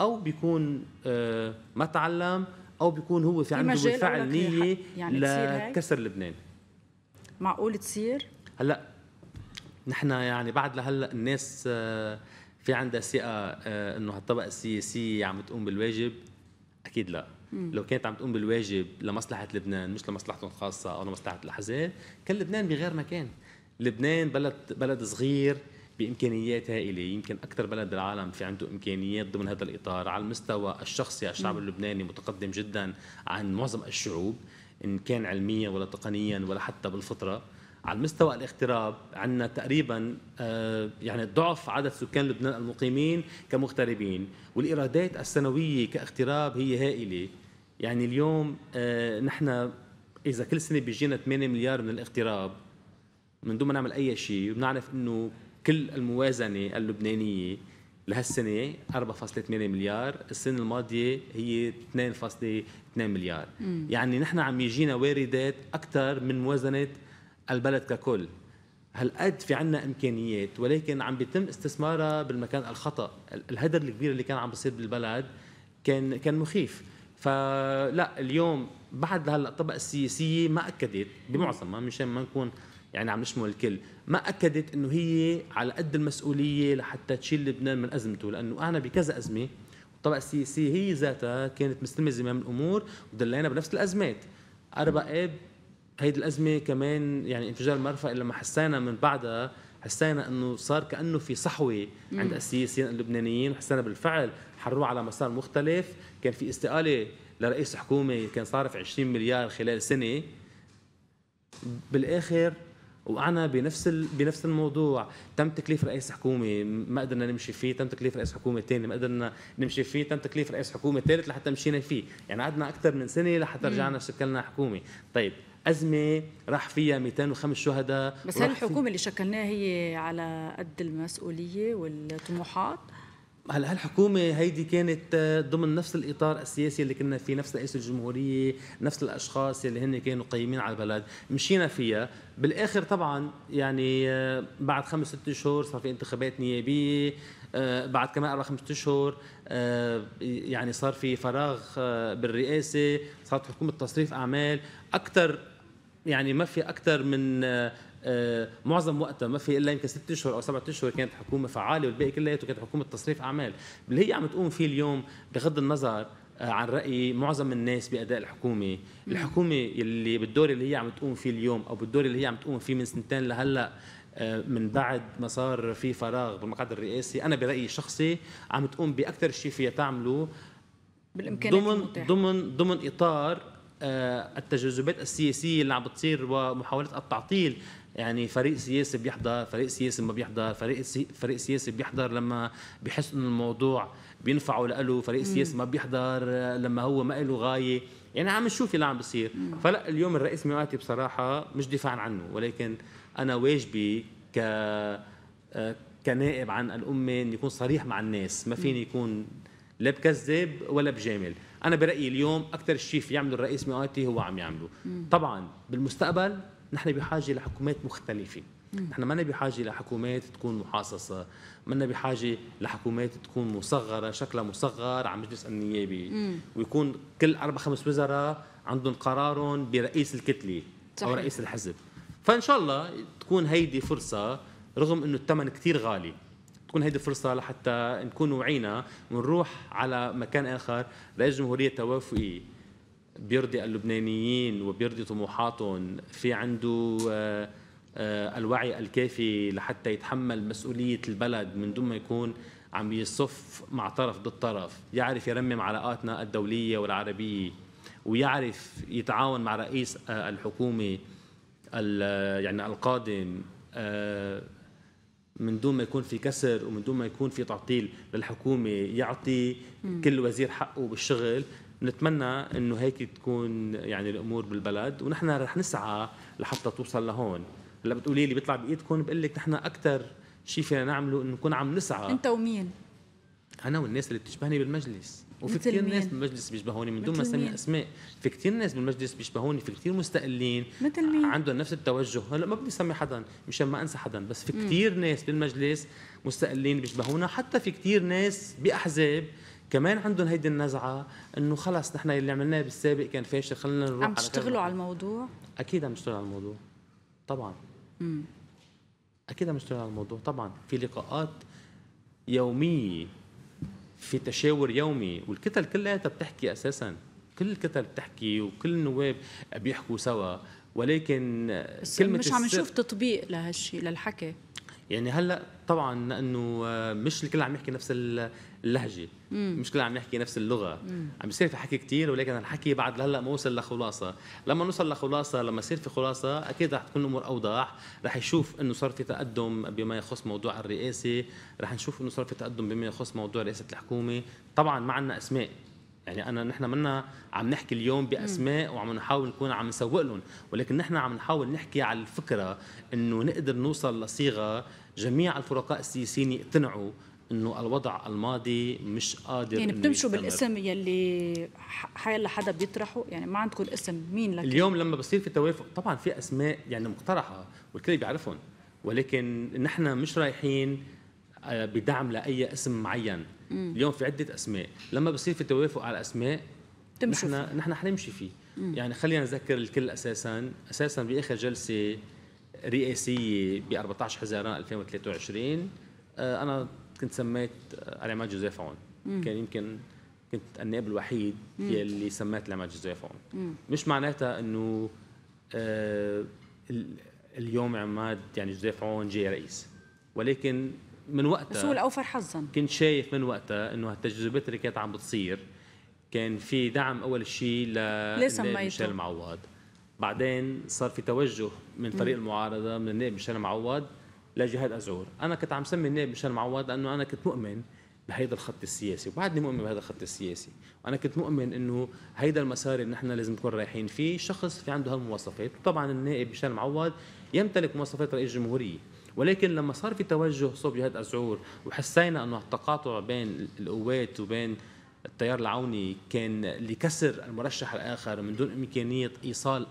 او بيكون آه، ما تعلم او بيكون هو في عنده بالفعل نيه يعني لكسر لبنان معقول تصير هلا نحن يعني بعد لهلا الناس آه، في عندها ثقه آه، انه هالطبقه السياسيه عم تقوم بالواجب اكيد لا مم. لو كانت عم تقوم بالواجب لمصلحه لبنان مش لمصلحتهم الخاصه او لمصلحه الاحزاب كان لبنان بغير مكان لبنان بلد بلد صغير بامكانيات هائله يمكن اكثر بلد بالعالم في عنده امكانيات ضمن هذا الاطار على المستوى الشخصي الشعب اللبناني متقدم جدا عن معظم الشعوب ان كان علميا ولا تقنيا ولا حتى بالفطره على مستوى الاغتراب عندنا تقريبا آه، يعني ضعف عدد سكان لبنان المقيمين كمغتربين والايرادات السنويه كاغتراب هي هائله يعني اليوم آه، نحن اذا كل سنه بيجينا 8 مليار من الاغتراب من دون ما نعمل اي شيء بنعرف انه كل الموازنه اللبنانيه لهالسنه 4.8 مليار السنه الماضيه هي 2.2 مليار مم. يعني نحن عم يجينا واردات اكثر من موازنه البلد ككل هالقد في عنا امكانيات ولكن عم بيتم استثمارها بالمكان الخطا الهدر الكبير اللي كان عم بيصير بالبلد كان كان مخيف فلا اليوم بعد هلا الطبقه السياسيه ما اكدت بمعظمها مشان ما نكون يعني عم نشمل الكل ما اكدت انه هي على قد المسؤوليه لحتى تشيل لبنان من ازمته لانه انا بكذا ازمه الطبقه السياسيه هي ذاتها كانت مستلمه زمام الامور ودلينا بنفس الازمات اب هيدي الازمه كمان يعني انفجار المرفأ لما حسينا من بعدها حسينا انه صار كانه في صحوه عند السياسيين اللبنانيين حسينا بالفعل حروا على مسار مختلف كان في استقاله لرئيس حكومه كان صارف 20 مليار خلال سنه بالاخر وقعنا بنفس ال... بنفس الموضوع تم تكليف رئيس حكومه ما قدرنا نمشي فيه تم تكليف رئيس حكومه ثاني ما قدرنا نمشي فيه تم تكليف رئيس حكومه ثالث لحتى مشينا فيه يعني قعدنا اكثر من سنه لحتى رجعنا شكلنا حكومه طيب أزمة راح فيها 205 شهداء بس هل الحكومة في... اللي شكلناها هي على قد المسؤولية والطموحات؟ هلا هالحكومه هيدي كانت آه، ضمن نفس الاطار السياسي اللي كنا فيه نفس رئيس الجمهوريه نفس الاشخاص اللي هن كانوا قيمين على البلد مشينا فيها بالاخر طبعا يعني آه، بعد خمس ست شهور صار في انتخابات نيابيه آه، بعد كمان اربع خمس اشهر يعني صار في فراغ بالرئاسه صارت حكومه تصريف اعمال اكثر يعني ما في اكثر من آه، معظم وقتها ما في الا يمكن ست اشهر او سبعة اشهر كانت حكومه فعاله والباقي كلياته كانت حكومه تصريف اعمال اللي هي عم تقوم فيه اليوم بغض النظر آه، عن راي معظم الناس باداء الحكومه الحكومه اللي بالدور اللي هي عم تقوم فيه اليوم او بالدور اللي هي عم تقوم فيه من سنتين لهلا آه، من بعد ما صار في فراغ بالمقعد الرئاسي انا برايي الشخصي عم تقوم باكثر شيء فيها تعمله بالامكانيات ضمن المتاحة. ضمن ضمن اطار التجاذبات السياسيه اللي عم بتصير ومحاولات التعطيل يعني فريق سياسي بيحضر فريق سياسي ما بيحضر فريق سي... فريق سياسي بيحضر لما بحس انه الموضوع بينفعه لإله فريق سياسي ما بيحضر لما هو ما له غايه يعني عم نشوف اللي عم بيصير فلا اليوم الرئيس ميقاتي بصراحه مش دفاعا عنه ولكن انا واجبي ك كنائب عن الامه ان يكون صريح مع الناس ما فيني يكون لا بكذب ولا بجامل انا برايي اليوم اكثر شيء في يعمله الرئيس ميقاتي هو عم يعمله طبعا بالمستقبل نحن بحاجه لحكومات مختلفه نحن ما بحاجه لحكومات تكون محاصصه ما بحاجه لحكومات تكون مصغره شكلها مصغر على مجلس النيابي ويكون كل اربع خمس وزراء عندهم قرارهم برئيس الكتله صحيح. او رئيس الحزب فان شاء الله تكون هيدي فرصه رغم انه الثمن كثير غالي تكون هيدي فرصه لحتى نكون وعينا ونروح على مكان اخر رئيس جمهوريه توافقي بيرضي اللبنانيين وبيرضي طموحاتهم في عنده آه، آه، الوعي الكافي لحتى يتحمل مسؤولية البلد من دون ما يكون عم يصف مع طرف ضد طرف يعرف يرمم علاقاتنا الدولية والعربية ويعرف يتعاون مع رئيس آه، الحكومة يعني القادم من دون ما يكون في كسر ومن دون ما يكون في تعطيل للحكومة يعطي كل وزير حقه بالشغل نتمنى انه هيك تكون يعني الامور بالبلد ونحن رح نسعى لحتى توصل لهون هلا بتقولي لي بيطلع بايدكم بقول لك نحن اكثر شيء فينا نعمله انه نكون عم نسعى انت ومين؟ انا والناس اللي بتشبهني بالمجلس وفي كثير ناس بالمجلس بيشبهوني من دون ما اسمي اسماء في كثير ناس بالمجلس بيشبهوني في كثير مستقلين مثل مين؟ عندهم نفس التوجه هلا ما بدي اسمي حدا مشان ما انسى حدا بس في كثير ناس بالمجلس مستقلين بيشبهونا حتى في كثير ناس باحزاب كمان عندهم هيدي النزعه انه خلص نحن اللي عملناه بالسابق كان فاشل خلينا نروح عم تشتغلوا على, على الموضوع؟ اكيد عم نشتغل على الموضوع طبعا امم اكيد عم نشتغل على الموضوع طبعا في لقاءات يوميه في تشاور يومي والكتل كلياتها بتحكي اساسا كل الكتل بتحكي وكل النواب بيحكوا سوا ولكن بس كلمة مش عم نشوف تطبيق لهالشيء للحكي يعني هلا طبعا انه مش الكل عم يحكي نفس اللهجه مش كلنا عم نحكي نفس اللغه مم. عم يصير في حكي كثير ولكن الحكي بعد لهلا ما وصل لخلاصه لما نوصل لخلاصه لما يصير في خلاصه اكيد رح تكون الامور اوضح رح يشوف انه صار في تقدم بما يخص موضوع الرئاسه رح نشوف انه صار في تقدم بما يخص موضوع رئاسه الحكومه طبعا ما عندنا اسماء يعني انا نحن منا عم نحكي اليوم باسماء وعم نحاول نكون عم نسوق لهم ولكن نحن عم نحاول نحكي على الفكره انه نقدر نوصل لصيغه جميع الفرقاء السياسيين يقتنعوا انه الوضع الماضي مش قادر يعني بتمشوا بالاسم يلي حيلا حدا بيطرحه يعني ما عندكم اسم مين لك اليوم لما بصير في توافق طبعا في اسماء يعني مقترحه والكل بيعرفهم ولكن نحن مش رايحين آه، بدعم لاي اسم معين مم. اليوم في عده اسماء لما بصير في توافق على اسماء نحن نحن حنمشي فيه مم. يعني خلينا نذكر الكل اساسا اساسا باخر جلسه رئاسيه ب 14 حزيران 2023 انا كنت سميت العماد جوزيف عون كان يمكن كنت النائب الوحيد يلي سميت العماد جوزيف عون مش معناتها انه آه اليوم عماد يعني جوزيف عون جاي رئيس ولكن من وقتها هو الاوفر حظا كنت شايف من وقتها انه هالتجربات اللي كانت عم بتصير كان في دعم اول شيء ل ميشيل معوض بعدين صار في توجه من فريق المعارضه من النائب ميشيل معوض لجهاد أزعور أنا كنت عم سمي النائب ميشيل معوض لأنه أنا كنت مؤمن بهيدا الخط السياسي وبعدني مؤمن بهذا الخط السياسي وانا كنت مؤمن انه هيدا المسار اللي نحن لازم نكون رايحين فيه شخص في عنده هالمواصفات وطبعا النائب ميشيل معوض يمتلك مواصفات رئيس الجمهوريه ولكن لما صار في توجه صوب جهاد ازعور وحسينا انه التقاطع بين القوات وبين التيار العوني كان لكسر المرشح الاخر من دون امكانيه ايصال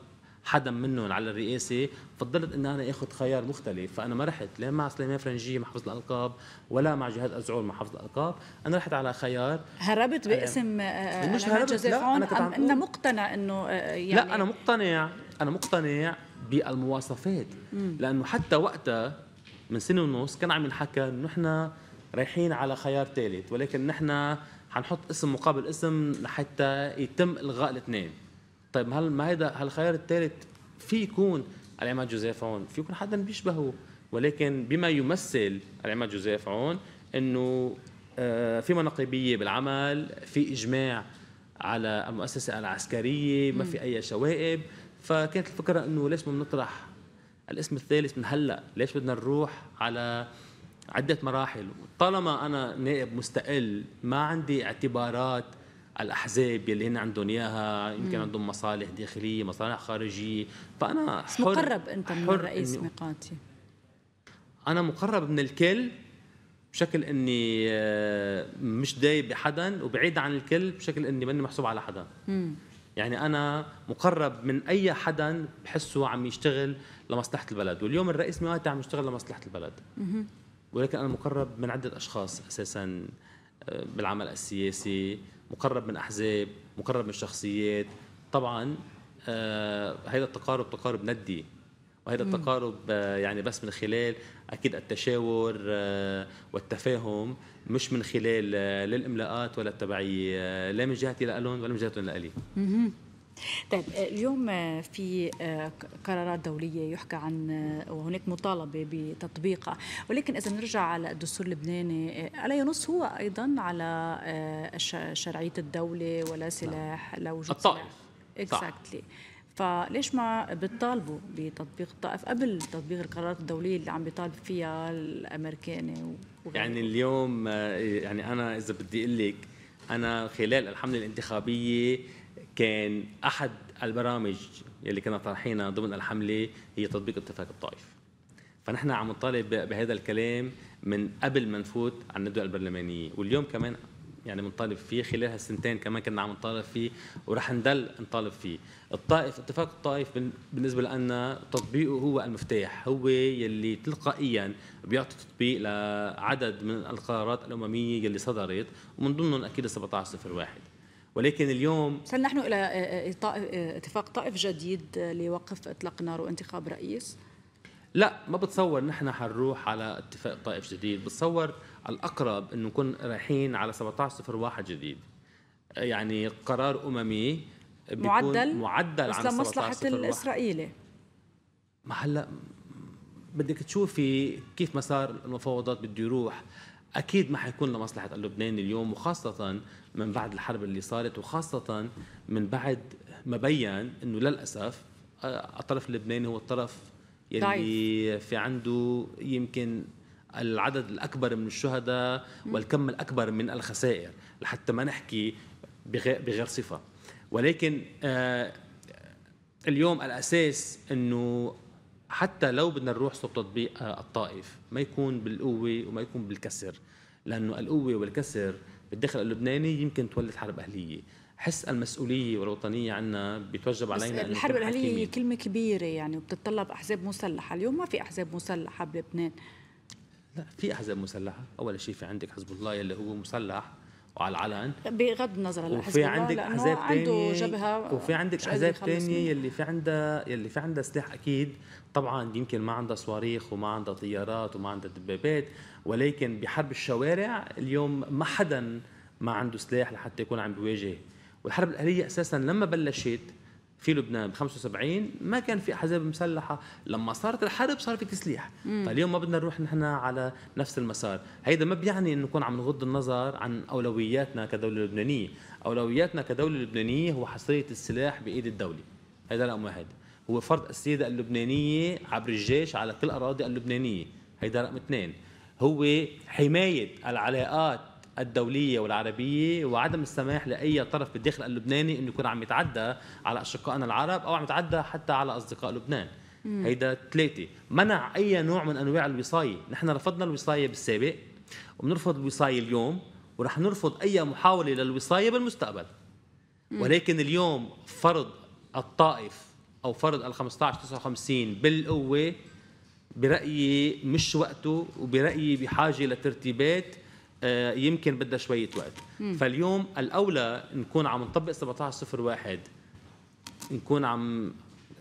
حدا منهم على الرئاسه فضلت ان انا اخذ خيار مختلف فانا ما رحت لا مع سليمان فرنجي محافظ الالقاب ولا مع جهاد ازعور محافظ الالقاب انا رحت على خيار هربت آه، باسم آه، مش آه، هربت لا انا مقتنع انه يعني لا انا مقتنع انا مقتنع بالمواصفات لانه حتى وقتها من سنه ونص كان عم ينحكى انه نحن رايحين على خيار ثالث ولكن نحن حنحط اسم مقابل اسم لحتى يتم الغاء الاثنين طيب هل ما هيدا هالخيار الثالث في يكون العماد جوزيف هون في يكون حدا بيشبهه ولكن بما يمثل العماد جوزيف هون انه آه، في مناقبيه بالعمل في اجماع على المؤسسه العسكريه ما في اي شوائب فكانت الفكره انه ليش ما بنطرح الاسم الثالث من هلا ليش بدنا نروح على عده مراحل طالما انا نائب مستقل ما عندي اعتبارات الاحزاب اللي هن عندهم اياها يمكن عندهم مصالح داخليه مصالح خارجيه فانا بس حر مقرب انت من الرئيس ميقاتي انا مقرب من الكل بشكل اني آه، مش دايب بحدا وبعيد عن الكل بشكل اني ماني محسوب على حدا مم. يعني انا مقرب من اي حدا بحسه عم يشتغل لمصلحه البلد واليوم الرئيس ميقاتي عم يشتغل لمصلحه البلد مم. ولكن انا مقرب من عده اشخاص اساسا آه، بالعمل السياسي مقرب من احزاب مقرب من شخصيات طبعا هذا آه، التقارب تقارب ندي وهذا التقارب آه، يعني بس من خلال اكيد التشاور آه، والتفاهم مش من خلال لا الاملاءات ولا التبعيه لا من جهتي لالون ولا من جهتهم لالي طيب آه، اليوم آه، في آه، قرارات دولية يحكى عن وهناك مطالبة بتطبيقها ولكن إذا نرجع على الدستور اللبناني ألا ينص هو أيضا على شرعية الدولة ولا نعم. سلاح لا وجود الطائف اكزاكتلي فليش ما بتطالبوا بتطبيق الطائف قبل تطبيق القرارات الدوليه اللي عم بيطالب فيها الامريكاني يعني اليوم يعني انا اذا بدي اقول لك انا خلال الحمله الانتخابيه كان احد البرامج اللي كنا طرحينها ضمن الحمله هي تطبيق اتفاق الطائف فنحن عم نطالب بهذا الكلام من قبل ما نفوت على الندوه البرلمانيه واليوم كمان يعني بنطالب فيه خلال هالسنتين كمان كنا عم نطالب فيه ورح نضل نطالب فيه الطائف اتفاق الطائف بالنسبه لنا تطبيقه هو المفتاح هو يلي تلقائيا بيعطي تطبيق لعدد من القرارات الامميه يلي صدرت ومن ضمنهم اكيد 1701 ولكن اليوم هل نحن الى آه، آه، آه، اتفاق طائف جديد لوقف اطلاق نار وانتخاب رئيس؟ لا ما بتصور نحن حنروح على اتفاق طائف جديد بتصور الاقرب انه نكون رايحين على 1701 جديد يعني قرار اممي معدل معدل عن مصلحه الاسرائيلي ما هلا بدك تشوفي كيف مسار المفاوضات بده يروح اكيد ما حيكون لمصلحه اللبناني اليوم وخاصه من بعد الحرب اللي صارت وخاصه من بعد ما بين انه للاسف آه، الطرف اللبناني هو الطرف يلي في عنده يمكن العدد الاكبر من الشهداء والكم الاكبر من الخسائر لحتى ما نحكي بغير صفه ولكن آه، اليوم الاساس انه حتى لو بدنا نروح صوب تطبيق آه، الطائف ما يكون بالقوه وما يكون بالكسر لانه القوه والكسر بالداخل اللبناني يمكن تولد حرب اهليه حس المسؤوليه والوطنيه عنا بيتوجب علينا بس الحرب الاهليه هي كلمه كبيره يعني وبتتطلب احزاب مسلحه اليوم ما في احزاب مسلحه بلبنان لا في احزاب مسلحه اول شيء في عندك حزب الله يلي هو مسلح وعلى العلن بغض النظر على وفي عندك احزاب ثانيه وفي عندك احزاب ثانيه يلي في عندها يلي في عندها سلاح اكيد طبعا يمكن ما عندها صواريخ وما عندها طيارات وما عندها دبابات ولكن بحرب الشوارع اليوم ما حدا ما عنده سلاح لحتى يكون عم بيواجه والحرب الاهليه اساسا لما بلشت في لبنان ب 75 ما كان في احزاب مسلحه لما صارت الحرب صار في تسليح مم. فاليوم طيب، ما بدنا نروح نحن على نفس المسار هيدا ما بيعني انه نكون عم نغض النظر عن اولوياتنا كدوله لبنانيه اولوياتنا كدوله لبنانيه هو حصريه السلاح بايد الدوله هيدا رقم واحد هو فرض السيادة اللبنانية عبر الجيش على كل أراضي اللبنانية هيدا رقم اثنين هو حماية العلاقات الدوليه والعربيه وعدم السماح لاي طرف بالداخل اللبناني انه يكون عم يتعدى على اشقائنا العرب او عم يتعدى حتى على اصدقاء لبنان مم. هيدا ثلاثه منع اي نوع من انواع الوصايه نحن رفضنا الوصايه بالسابق وبنرفض الوصايه اليوم ورح نرفض اي محاوله للوصايه بالمستقبل مم. ولكن اليوم فرض الطائف او فرض ال 15 59 بالقوه برايي مش وقته وبرايي بحاجه لترتيبات آه، يمكن بدها شويه وقت مم. فاليوم الاولى نكون عم نطبق 1701 نكون عم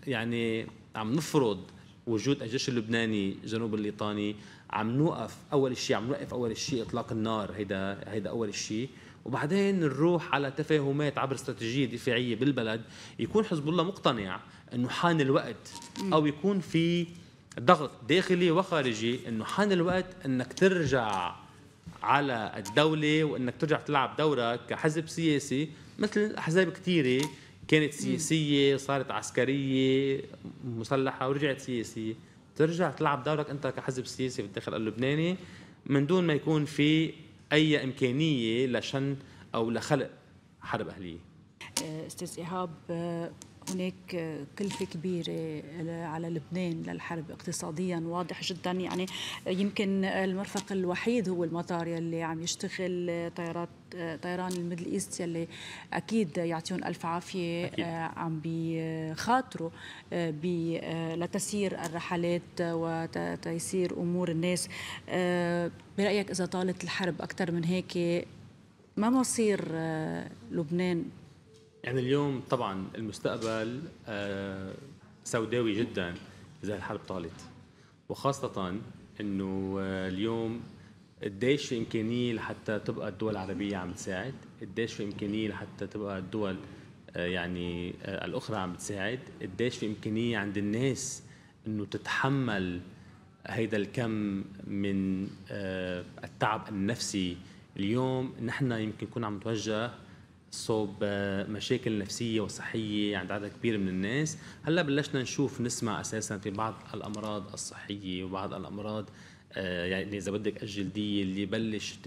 يعني عم نفرض وجود الجيش اللبناني جنوب الليطاني عم نوقف اول شيء عم نوقف اول شيء اطلاق النار هيدا هيدا اول شيء وبعدين نروح على تفاهمات عبر استراتيجيه دفاعيه بالبلد يكون حزب الله مقتنع انه حان الوقت او يكون في ضغط داخلي وخارجي انه حان الوقت انك ترجع على الدوله وانك ترجع تلعب دورك كحزب سياسي مثل احزاب كثيره كانت سياسيه صارت عسكريه مسلحه ورجعت سياسيه ترجع تلعب دورك انت كحزب سياسي بالداخل اللبناني من دون ما يكون في اي امكانيه لشن او لخلق حرب اهليه استاذ ايهاب آه، هناك كلفة كبيرة على لبنان للحرب اقتصاديا واضح جدا يعني يمكن المرفق الوحيد هو المطار يلي عم يشتغل طيارات طيران الميدل ايست يلي اكيد يعطيهم الف عافيه أكيد. آه، عم بيخاطروا آه، بي آه، لتسيير الرحلات وتيسير امور الناس برايك اذا طالت الحرب اكثر من هيك ما مصير لبنان يعني اليوم طبعا المستقبل آه، سوداوي جدا اذا الحرب طالت وخاصه انه آه، اليوم قديش في امكانيه لحتى تبقى الدول العربيه عم تساعد قديش في امكانيه لحتى تبقى الدول آه، يعني الاخرى عم تساعد قديش في امكانيه عند الناس انه تتحمل هيدا الكم من التعب النفسي اليوم نحن يمكن نكون عم نتوجه صوب آه، مشاكل نفسيه وصحيه عند عدد كبير من الناس هلا بلشنا نشوف نسمع اساسا في بعض الامراض الصحيه وبعض الامراض آه، يعني اذا بدك الجلديه اللي بلش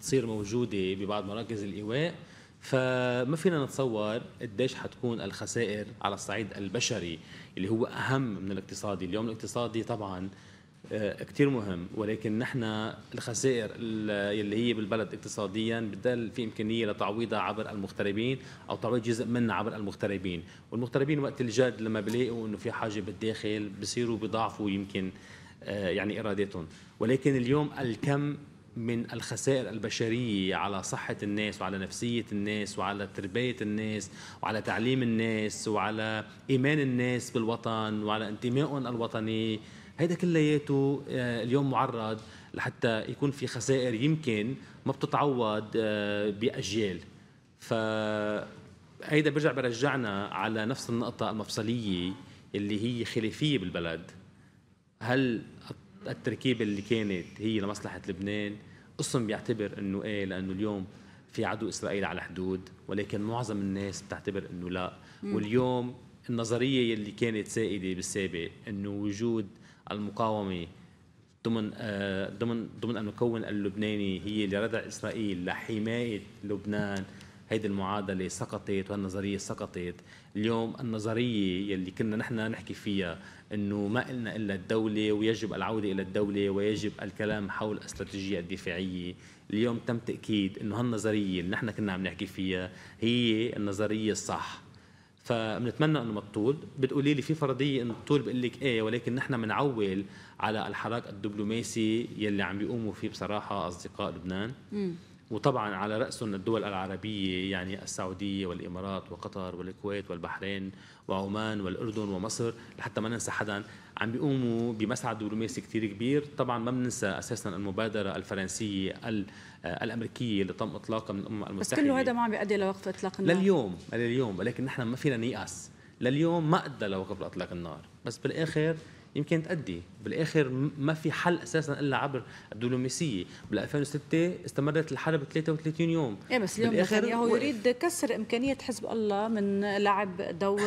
تصير موجوده ببعض مراكز الايواء فما فينا نتصور قديش حتكون الخسائر على الصعيد البشري اللي هو اهم من الاقتصادي اليوم الاقتصادي طبعا آه، كتير مهم ولكن نحن الخسائر اللي هي بالبلد اقتصاديا بدل في امكانيه لتعويضها عبر المغتربين او تعويض جزء منها عبر المغتربين والمغتربين وقت الجد لما بلاقوا انه في حاجه بالداخل بصيروا بضعفوا يمكن آه، يعني ارادتهم ولكن اليوم الكم من الخسائر البشرية على صحة الناس وعلى نفسية الناس وعلى تربية الناس وعلى تعليم الناس وعلى إيمان الناس بالوطن وعلى انتمائهم الوطني هيدا كلياته آه، اليوم معرض لحتى يكون في خسائر يمكن ما بتتعوض آه، باجيال ف هيدا برجع برجعنا على نفس النقطة المفصلية اللي هي خلافية بالبلد هل التركيبة اللي كانت هي لمصلحة لبنان قسم بيعتبر انه ايه لانه اليوم في عدو اسرائيل على الحدود ولكن معظم الناس بتعتبر انه لا واليوم النظرية اللي كانت سائدة بالسابق انه وجود المقاومه ضمن آه، ضمن ضمن المكون اللبناني هي لردع اسرائيل لحمايه لبنان هيدي المعادله سقطت وهالنظريه سقطت اليوم النظريه يلي كنا نحن نحكي فيها انه ما إلنا الا الدوله ويجب العوده الى الدوله ويجب الكلام حول الاستراتيجيه الدفاعيه اليوم تم تاكيد انه هالنظريه اللي نحن كنا عم نحكي فيها هي النظريه الصح فبنتمنى انه مقتول بتقولي لي في فرضيه انه الطول بقول لك ايه ولكن نحن بنعول على الحراك الدبلوماسي يلي عم بيقوموا فيه بصراحه اصدقاء لبنان مم. وطبعا على رأسهم الدول العربية يعني السعودية والإمارات وقطر والكويت والبحرين وعمان والأردن ومصر لحتى ما ننسى حدا عم بيقوموا بمسعى دبلوماسي كتير كبير طبعا ما بننسى أساسا المبادرة الفرنسية الأمريكية اللي تم إطلاقها من الأمم المتحدة بس كل هذا ما عم بيؤدي لوقف إطلاق النار لليوم لليوم ولكن نحن ما فينا نيأس لليوم ما أدى لوقف إطلاق النار بس بالآخر يمكن تأدي بالاخر ما في حل اساسا الا عبر الدبلوماسيه بال 2006 استمرت الحرب 33 يوم ايه بس اليوم نتنياهو يريد كسر امكانيه حزب الله من لعب دور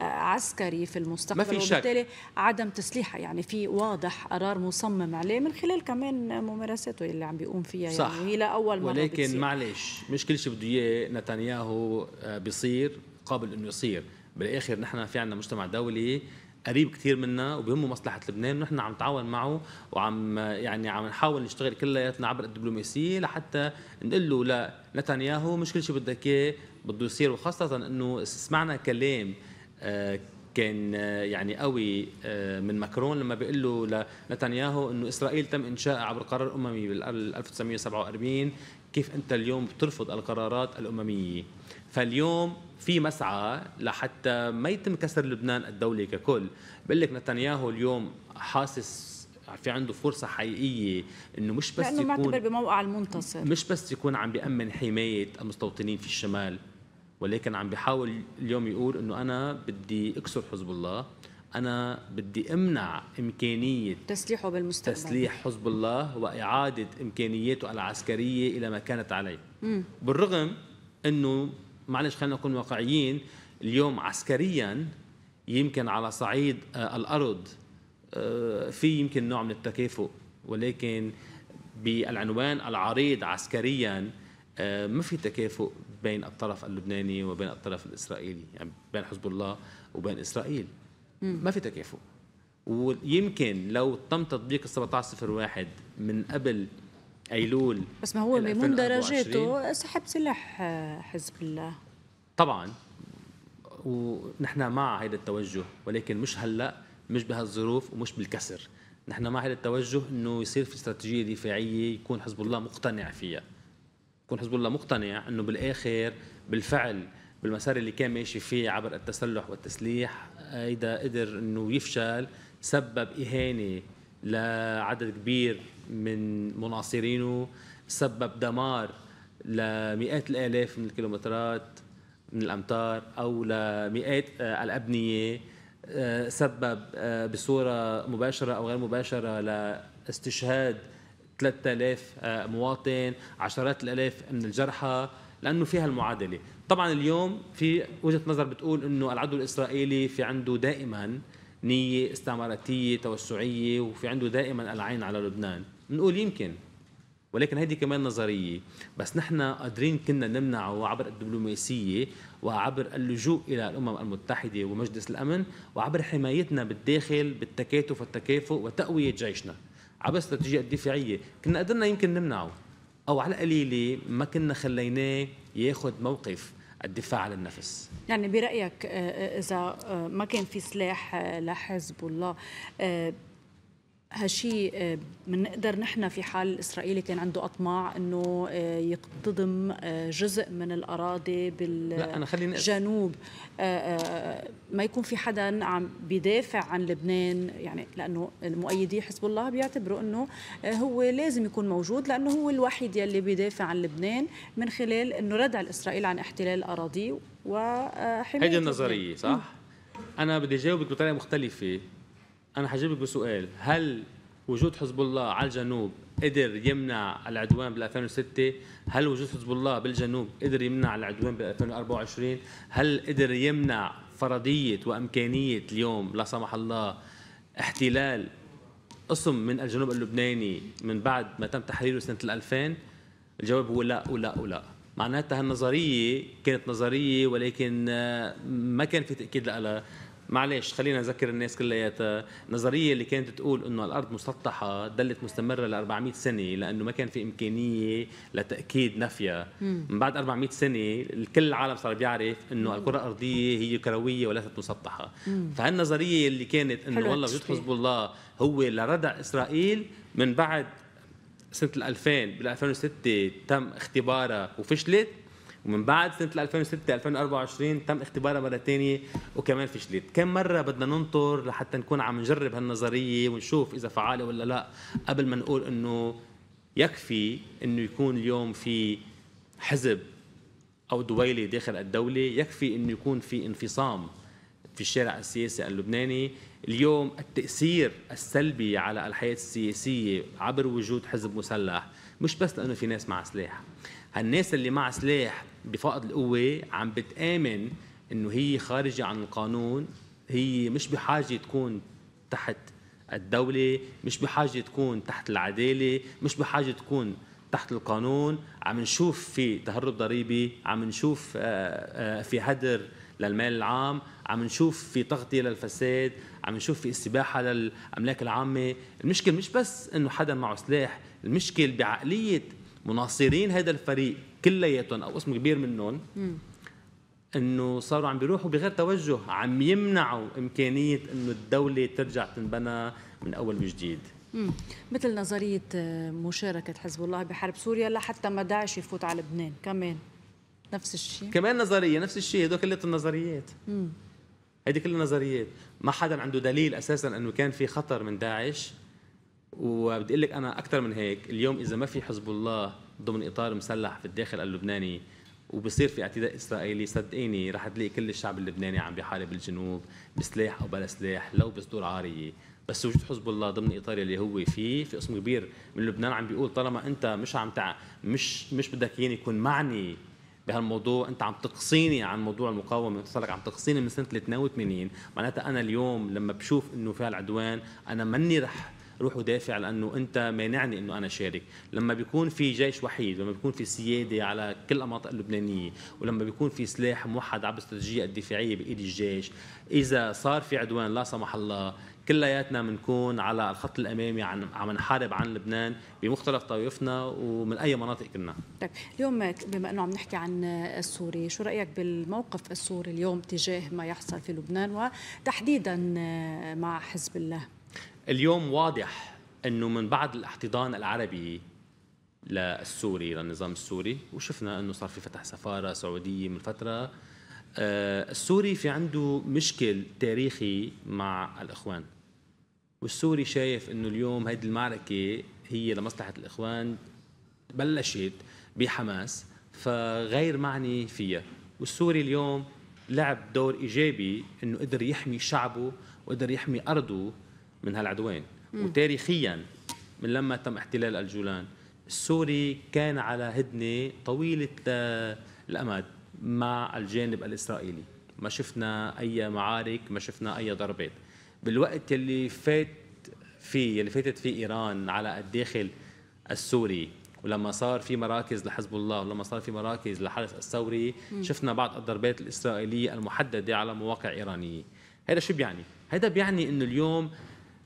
آه، عسكري في المستقبل ما في شك. وبالتالي عدم تسليحه يعني في واضح قرار مصمم عليه من خلال كمان ممارساته اللي عم بيقوم فيها يعني صح. يعني هي لاول مره ولكن معلش مش كل شيء بده اياه نتنياهو آه، بيصير قابل انه يصير بالاخر نحن في عندنا مجتمع دولي قريب كثير منا وبهمه مصلحه لبنان ونحن عم نتعاون معه وعم يعني عم نحاول نشتغل كلياتنا عبر الدبلوماسيه لحتى نقول له لا نتنياهو مش كل شيء بدك اياه بده يصير وخاصه انه سمعنا كلام آه، كان آه، يعني قوي آه، من ماكرون لما بيقول له لنتنياهو انه اسرائيل تم انشائها عبر قرار اممي بال 1947 كيف انت اليوم بترفض القرارات الامميه فاليوم في مسعى لحتى ما يتم كسر لبنان الدولة ككل بقول لك نتنياهو اليوم حاسس في عنده فرصه حقيقيه انه مش بس لأنه يكون معتبر بموقع المنتصر مش بس يكون عم بيامن حمايه المستوطنين في الشمال ولكن عم بيحاول اليوم يقول انه انا بدي اكسر حزب الله انا بدي امنع امكانيه تسليحه بالمستقبل تسليح حزب الله واعاده امكانياته العسكريه الى ما كانت عليه بالرغم انه معلش خلينا نكون واقعيين اليوم عسكريا يمكن على صعيد آه، الارض آه، في يمكن نوع من التكافؤ ولكن بالعنوان العريض عسكريا آه، ما في تكافؤ بين الطرف اللبناني وبين الطرف الاسرائيلي يعني بين حزب الله وبين اسرائيل ما في تكافؤ ويمكن لو تم تطبيق ال 1701 من قبل ايلول بس ما هو بمن درجاته سحب سلاح آه، حزب الله طبعا ونحن مع هذا التوجه ولكن مش هلا مش بهالظروف ومش بالكسر نحن مع هذا التوجه انه يصير في استراتيجيه دفاعيه يكون حزب الله مقتنع فيها يكون حزب الله مقتنع انه بالاخر بالفعل بالمسار اللي كان ماشي فيه عبر التسلح والتسليح اذا قدر انه يفشل سبب اهانه لعدد كبير من مناصرينه سبب دمار لمئات الالاف من الكيلومترات من الامتار او لمئات آه، الابنيه آه، سبب آه، بصوره مباشره او غير مباشره لاستشهاد 3000 مواطن عشرات الالاف من الجرحى لانه فيها المعادله طبعا اليوم في وجهه نظر بتقول انه العدو الاسرائيلي في عنده دائما نية استعماراتية توسعية وفي عنده دائما العين على لبنان نقول يمكن ولكن هيدي كمان نظرية بس نحن قادرين كنا نمنعه عبر الدبلوماسية وعبر اللجوء إلى الأمم المتحدة ومجلس الأمن وعبر حمايتنا بالداخل بالتكاتف والتكافؤ وتقوية جيشنا عبر الاستراتيجية الدفاعية كنا قدرنا يمكن نمنعه أو على القليلة ما كنا خليناه ياخذ موقف الدفاع عن النفس يعني برأيك آه، آه، إذا آه، ما كان في سلاح لحزب الله هالشيء بنقدر آه، نحن في حال الاسرائيلي كان عنده اطماع انه آه، يقتضم آه، جزء من الاراضي بالجنوب ما يكون في حدا عم بيدافع عن لبنان يعني لانه المؤيدي حزب الله بيعتبروا انه هو لازم يكون موجود لانه هو الوحيد يلي بيدافع عن لبنان من خلال انه ردع الاسرائيل عن احتلال الاراضي وحمايه هيدي النظريه صح؟ انا بدي جاوبك بطريقه مختلفه انا حجيبك بسؤال هل وجود حزب الله على الجنوب قدر يمنع العدوان بال 2006 هل وجود حزب الله بالجنوب قدر يمنع العدوان بال 2024 هل قدر يمنع فرضيه وامكانيه اليوم لا سمح الله احتلال قسم من الجنوب اللبناني من بعد ما تم تحريره سنه 2000 الجواب هو لا ولا ولا معناتها النظريه كانت نظريه ولكن آه، ما كان في تاكيد لها معلش خلينا نذكر الناس كلياتها النظريه آه، اللي كانت تقول انه الارض مسطحه ضلت مستمره ل 400 سنه لانه ما كان في امكانيه لتاكيد نفيها من بعد 400 سنه كل العالم صار بيعرف انه الكره الارضيه هي كرويه وليست مسطحه فهالنظريه اللي كانت انه والله وجود حزب الله هو لردع اسرائيل من بعد سنه 2000 بال 2006 تم اختبارها وفشلت ومن بعد سنه 2006 2024 تم اختبارها مره ثانيه وكمان فشلت كم مره بدنا ننطر لحتى نكون عم نجرب هالنظريه ونشوف اذا فعاله ولا لا قبل ما نقول انه يكفي انه يكون اليوم في حزب او دويله داخل الدوله يكفي انه يكون في انفصام في الشارع السياسي اللبناني اليوم التأثير السلبي على الحياة السياسية عبر وجود حزب مسلح مش بس لأنه في ناس مع سلاح هالناس اللي مع سلاح بفائض القوه عم بتامن انه هي خارجه عن القانون هي مش بحاجه تكون تحت الدولة مش بحاجة تكون تحت العدالة مش بحاجة تكون تحت القانون عم نشوف في تهرب ضريبي عم نشوف آه، آه، في هدر للمال العام عم نشوف في تغطية للفساد عم نشوف في استباحة للأملاك العامة المشكلة مش بس أنه حدا معه سلاح المشكلة بعقلية مناصرين هذا الفريق كلياتهم او قسم كبير منهم انه صاروا عم بيروحوا بغير توجه عم يمنعوا امكانيه انه الدوله ترجع تنبنى من اول وجديد مثل نظريه آه، مشاركه حزب الله بحرب سوريا لحتى ما داعش يفوت على لبنان كمان نفس الشيء كمان نظريه نفس الشيء هدول كل النظريات هيدي كلها نظريات ما حدا عنده دليل اساسا انه كان في خطر من داعش وبدي اقول لك انا اكثر من هيك اليوم اذا ما في حزب الله ضمن اطار مسلح في الداخل اللبناني وبصير في اعتداء اسرائيلي صدقيني رح تلاقي كل الشعب اللبناني عم بيحارب الجنوب بسلاح او بلا سلاح لو بصدور عاريه بس وجود حزب الله ضمن اطار اللي هو فيه في قسم كبير من لبنان عم بيقول طالما انت مش عم تع... مش مش بدك اياني يكون معني بهالموضوع انت عم تقصيني عن موضوع المقاومه صار لك عم تقصيني من سنه 82 معناتها انا اليوم لما بشوف انه في عدوان انا ماني رح روح ودافع لانه انت مانعني انه انا شارك لما بيكون في جيش وحيد لما بيكون في سياده على كل المناطق اللبنانيه ولما بيكون في سلاح موحد على الاستراتيجيه الدفاعيه بايد الجيش اذا صار في عدوان لا سمح الله كلياتنا بنكون على الخط الامامي عن عم نحارب عن لبنان بمختلف طوائفنا ومن اي مناطق كنا. طيب اليوم بما انه عم نحكي عن السوري، شو رايك بالموقف السوري اليوم تجاه ما يحصل في لبنان وتحديدا مع حزب الله؟ اليوم واضح انه من بعد الاحتضان العربي للسوري للنظام السوري وشفنا انه صار في فتح سفاره سعوديه من فتره آه، السوري في عنده مشكل تاريخي مع الاخوان والسوري شايف انه اليوم هذه المعركه هي لمصلحه الاخوان بلشت بحماس فغير معني فيها والسوري اليوم لعب دور ايجابي انه قدر يحمي شعبه وقدر يحمي ارضه من هالعدوان مم. وتاريخيا من لما تم احتلال الجولان السوري كان على هدنه طويله آه، الامد مع الجانب الاسرائيلي ما شفنا اي معارك ما شفنا اي ضربات بالوقت يلي فات فيه يلي فاتت فيه ايران على الداخل السوري ولما صار في مراكز لحزب الله ولما صار في مراكز لحرس الثوري شفنا بعض الضربات الاسرائيليه المحدده على مواقع ايرانيه هذا شو بيعني هذا بيعني انه اليوم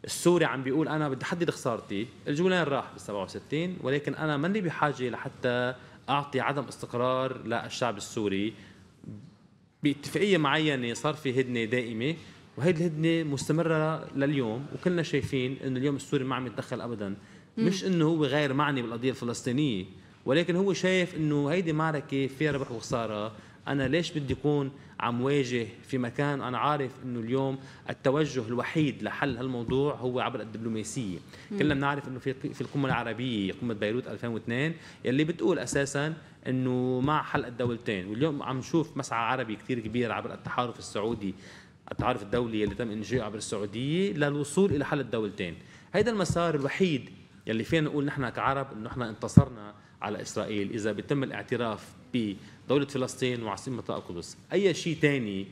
السوري عم بيقول انا بدي احدد خسارتي الجولان راح بال 67 ولكن انا ماني بحاجه لحتى اعطي عدم استقرار للشعب السوري باتفاقيه معينه صار في هدنه دائمه وهيدي الهدنه مستمره لليوم وكلنا شايفين انه اليوم السوري ما عم يتدخل ابدا مش انه هو غير معني بالقضيه الفلسطينيه ولكن هو شايف انه هيدي معركه فيها ربح وخساره انا ليش بدي اكون عم واجه في مكان انا عارف انه اليوم التوجه الوحيد لحل هالموضوع هو عبر الدبلوماسيه كلنا بنعرف انه في في القمه العربيه قمه بيروت 2002 يلي بتقول اساسا انه مع حل الدولتين واليوم عم نشوف مسعى عربي كثير كبير عبر التحالف السعودي التعارف الدولي اللي تم انشائه عبر السعوديه للوصول الى حل الدولتين هذا المسار الوحيد يلي فينا نقول نحن كعرب انه نحن انتصرنا على اسرائيل اذا بيتم الاعتراف ب دولة فلسطين وعاصمة القدس أي شيء تاني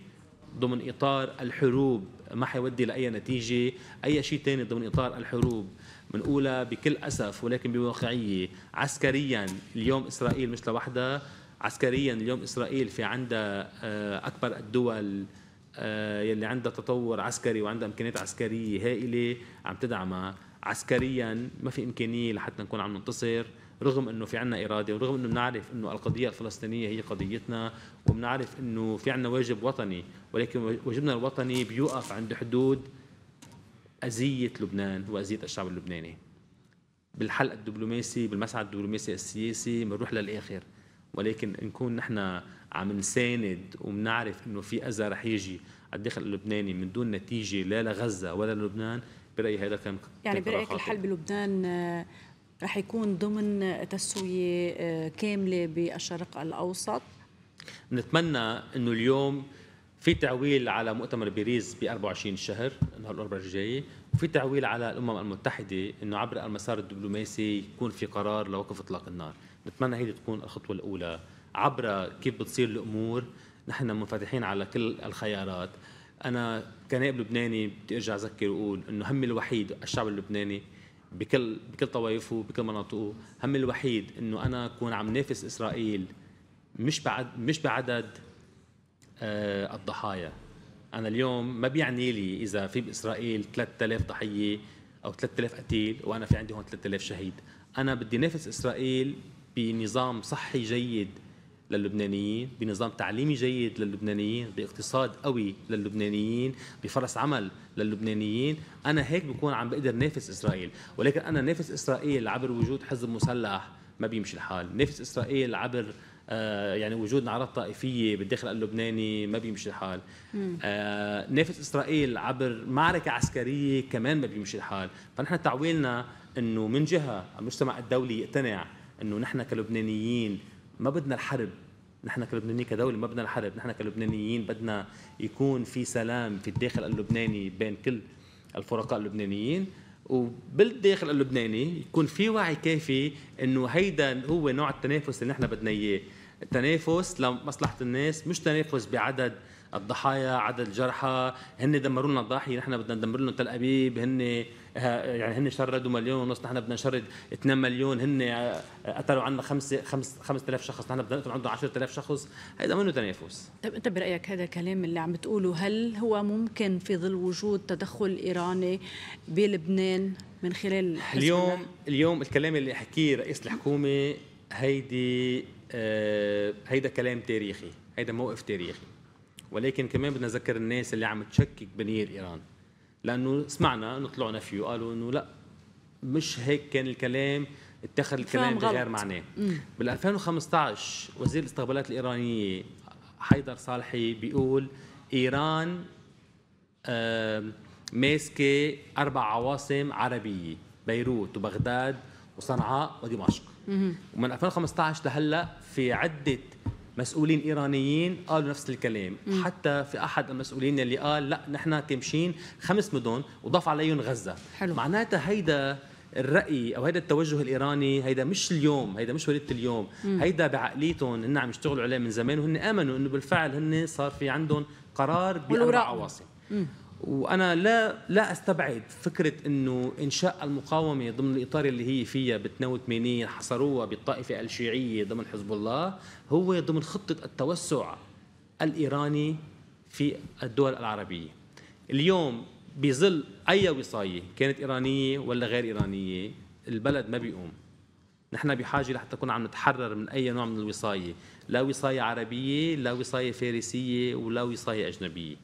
ضمن إطار الحروب ما حيودي لأي نتيجة أي شيء تاني ضمن إطار الحروب بنقولها بكل أسف ولكن بواقعية عسكريا اليوم إسرائيل مش لوحدها عسكريا اليوم إسرائيل في عندها آه، أكبر الدول آه، يلي عندها تطور عسكري وعندها إمكانيات عسكرية هائلة عم تدعمها عسكريا ما في إمكانية لحتى نكون عم ننتصر رغم انه في عنا اراده ورغم انه بنعرف انه القضيه الفلسطينيه هي قضيتنا وبنعرف انه في عنا واجب وطني ولكن واجبنا الوطني بيوقف عند حدود اذيه لبنان واذيه الشعب اللبناني بالحل الدبلوماسي بالمسعى الدبلوماسي السياسي بنروح للاخر ولكن نكون نحن عم نساند وبنعرف انه في اذى رح يجي على الداخل اللبناني من دون نتيجه لا لغزه ولا للبنان برايي هذا كان يعني برايك الحل بلبنان آه، رح يكون ضمن تسوية آه، كاملة بالشرق الأوسط نتمنى أنه اليوم في تعويل على مؤتمر بيريز ب 24 شهر نهار الاربعاء الجاي وفي تعويل على الامم المتحده انه عبر المسار الدبلوماسي يكون في قرار لوقف اطلاق النار نتمنى هيدي تكون الخطوه الاولى عبر كيف بتصير الامور نحن منفتحين على كل الخيارات انا كنائب لبناني بدي ارجع اذكر واقول انه همي الوحيد الشعب اللبناني بكل بكل طوائفه بكل مناطقه هم الوحيد انه انا اكون عم نافس اسرائيل مش بعد مش بعدد آه الضحايا انا اليوم ما بيعني لي اذا في باسرائيل 3000 ضحيه او 3000 قتيل وانا في عندي هون 3000 شهيد انا بدي نافس اسرائيل بنظام صحي جيد للبنانيين بنظام تعليمي جيد للبنانيين باقتصاد قوي للبنانيين بفرص عمل للبنانيين انا هيك بكون عم بقدر نافس اسرائيل ولكن انا نافس اسرائيل عبر وجود حزب مسلح ما بيمشي الحال نافس اسرائيل عبر آه يعني وجود نعرات طائفية بالداخل اللبناني ما بيمشي الحال آه نافس إسرائيل عبر معركة عسكرية كمان ما بيمشي الحال فنحن تعويلنا أنه من جهة المجتمع الدولي يقتنع أنه نحن كلبنانيين ما بدنا الحرب نحن كلبنانيين كدولة ما بدنا الحرب نحن كلبنانيين بدنا يكون في سلام في الداخل اللبناني بين كل الفرقاء اللبنانيين وبالداخل اللبناني يكون في وعي كافي انه هيدا هو نوع التنافس اللي نحن بدنا اياه تنافس لمصلحه الناس مش تنافس بعدد الضحايا عدد الجرحى هن دمروا لنا الضاحيه نحن بدنا ندمر لهم تل ابيب هن يعني هن شردوا مليون ونص نحن بدنا نشرد 2 مليون هن قتلوا عنا 5 5000 شخص نحن بدنا نقتل عندهم 10000 شخص هذا منه تنافس طيب انت برايك هذا الكلام اللي عم بتقوله هل هو ممكن في ظل وجود تدخل ايراني بلبنان من خلال اليوم اليوم الكلام اللي حكيه رئيس الحكومه هيدي آه هيدا كلام تاريخي هيدا موقف تاريخي ولكن كمان بدنا نذكر الناس اللي عم تشكك بنية إيران لانه سمعنا انه طلعنا فيه قالوا انه لا مش هيك كان الكلام اتخذ الكلام بغير معناه بال 2015 وزير الاستقبالات الايرانيه حيدر صالحي بيقول ايران ماسكه اربع عواصم عربيه بيروت وبغداد وصنعاء ودمشق ومن 2015 لهلا في عده مسؤولين ايرانيين قالوا نفس الكلام م. حتى في احد المسؤولين اللي قال لا نحن تمشين خمس مدن وضاف عليهم غزه حلو. معناتها هيدا الراي او هيدا التوجه الايراني هيدا مش اليوم هيدا مش وليده اليوم م. هيدا بعقليتهم هن عم يشتغلوا عليه من زمان وهن امنوا انه بالفعل هن صار في عندهم قرار باربع عواصم وانا لا لا استبعد فكره انه انشاء المقاومه ضمن الاطار اللي هي فيها ب 82 حصروها بالطائفه الشيعيه ضمن حزب الله هو ضمن خطه التوسع الايراني في الدول العربيه. اليوم بظل اي وصايه كانت ايرانيه ولا غير ايرانيه البلد ما بيقوم. نحن بحاجه لحتى نكون عم نتحرر من اي نوع من الوصايه، لا وصايه عربيه، لا وصايه فارسيه ولا وصايه اجنبيه.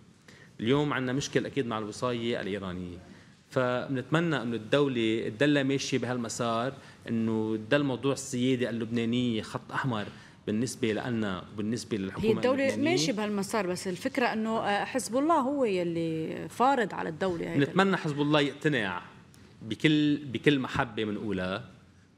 اليوم عندنا مشكل اكيد مع الوصايه الايرانيه فبنتمنى انه الدوله تضلها ماشيه بهالمسار انه تضل موضوع السياده اللبنانيه خط احمر بالنسبه لنا وبالنسبه للحكومه هي الدوله ماشيه بهالمسار بس الفكره انه آه، حزب الله هو يلي فارض على الدوله هيك بنتمنى حزب الله يقتنع بكل بكل محبه أولى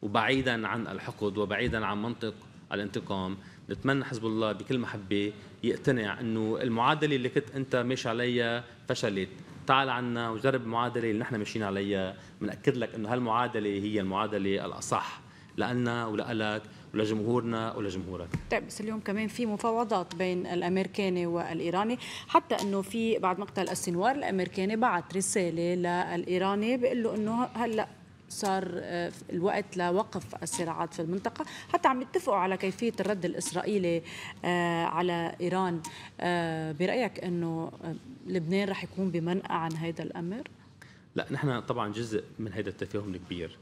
وبعيدا عن الحقد وبعيدا عن منطق الانتقام بتمنى حزب الله بكل محبه يقتنع انه المعادله اللي كنت انت ماشي عليها فشلت تعال عنا وجرب المعادله اللي نحن ماشيين عليها بنأكد لك انه هالمعادله هي المعادله الاصح لنا ولألك ولجمهورنا ولجمهورك طيب بس اليوم كمان في مفاوضات بين الامريكاني والايراني حتى انه في بعد مقتل السنوار الامريكاني بعت رساله للايراني بيقول له انه هلا صار آه، الوقت لوقف الصراعات في المنطقة حتى عم يتفقوا على كيفية الرد الإسرائيلي آه، على إيران آه، برأيك أنه لبنان رح يكون بمنأى عن هذا الأمر؟ لا نحن طبعا جزء من هذا التفاهم الكبير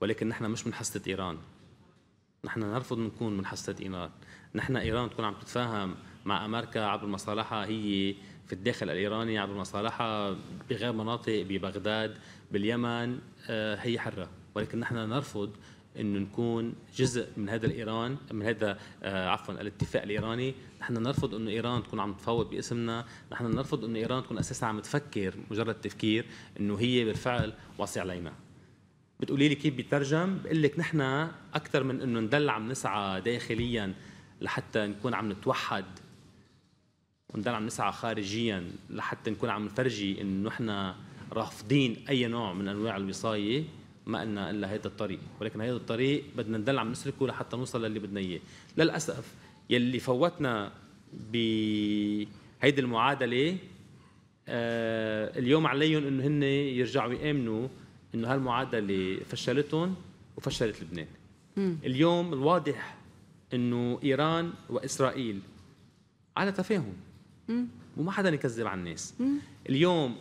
ولكن نحن مش من حصة إيران نحن نرفض نكون من حصة إيران نحن إيران تكون عم تتفاهم مع أمريكا عبر مصالحها هي في الداخل الإيراني عبر مصالحها بغير مناطق ببغداد باليمن آه، هي حرة ولكن نحن نرفض انه نكون جزء من هذا الايران من هذا آه، عفوا الاتفاق الايراني نحن نرفض انه ايران تكون عم تفاوض باسمنا نحن نرفض انه ايران تكون اساسا عم تفكر مجرد تفكير انه هي بالفعل واصي علينا بتقولي لي كيف بيترجم بقول لك نحن اكثر من انه ندل عم نسعى داخليا لحتى نكون عم نتوحد وندل عم نسعى خارجيا لحتى نكون عم نفرجي انه نحن رافضين اي نوع من انواع الوصايه ما قلنا الا هذا الطريق ولكن هذا الطريق بدنا نضل عم نسلكه لحتى نوصل للي بدنا اياه للاسف يلي فوتنا بهيدي المعادله آه، اليوم عليهم انه هن يرجعوا يامنوا انه هالمعادله فشلتهم وفشلت لبنان اليوم الواضح انه ايران واسرائيل على تفاهم وما حدا يكذب على الناس اليوم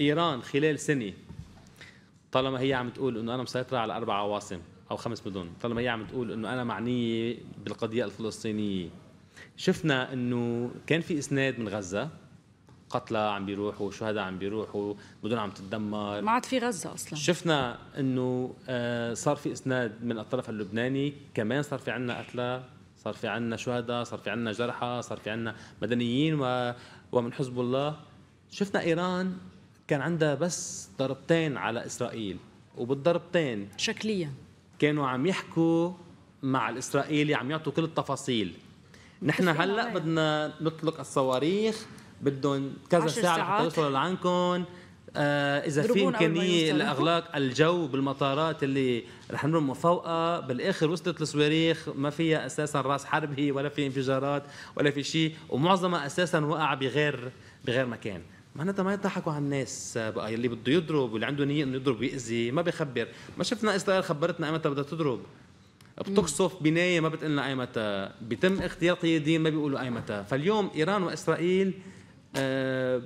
ايران خلال سنه طالما هي عم تقول انه انا مسيطره على اربع عواصم او خمس مدن طالما هي عم تقول انه انا معنيه بالقضيه الفلسطينيه شفنا انه كان في اسناد من غزه قتلى عم بيروحوا شهداء عم بيروحوا مدن عم تتدمر ما عاد في غزه اصلا شفنا انه آه، صار في اسناد من الطرف اللبناني كمان صار في عندنا قتلى صار في عندنا شهداء صار في عندنا جرحى صار في عندنا مدنيين و... ومن حزب الله شفنا ايران كان عندها بس ضربتين على اسرائيل وبالضربتين شكليا كانوا عم يحكوا مع الاسرائيلي عم يعطوا كل التفاصيل نحن هلا بدنا نطلق الصواريخ بدهم كذا ساعه لحتى يوصلوا لعندكم آه اذا في امكانيه لاغلاق الجو بالمطارات اللي رح نمر فوقها بالاخر وصلت الصواريخ ما فيها اساسا راس حربي ولا في انفجارات ولا في شيء ومعظمها اساسا وقع بغير بغير مكان معناتها ما يضحكوا على الناس بقى يلي بده يضرب واللي عنده نيه انه يضرب ويأذي ما بخبر ما شفنا اسرائيل خبرتنا ايمتى بدها تضرب بتقصف بنايه ما بتقول لنا ايمتى بيتم اغتيال قيادين ما بيقولوا ايمتى فاليوم ايران واسرائيل آه،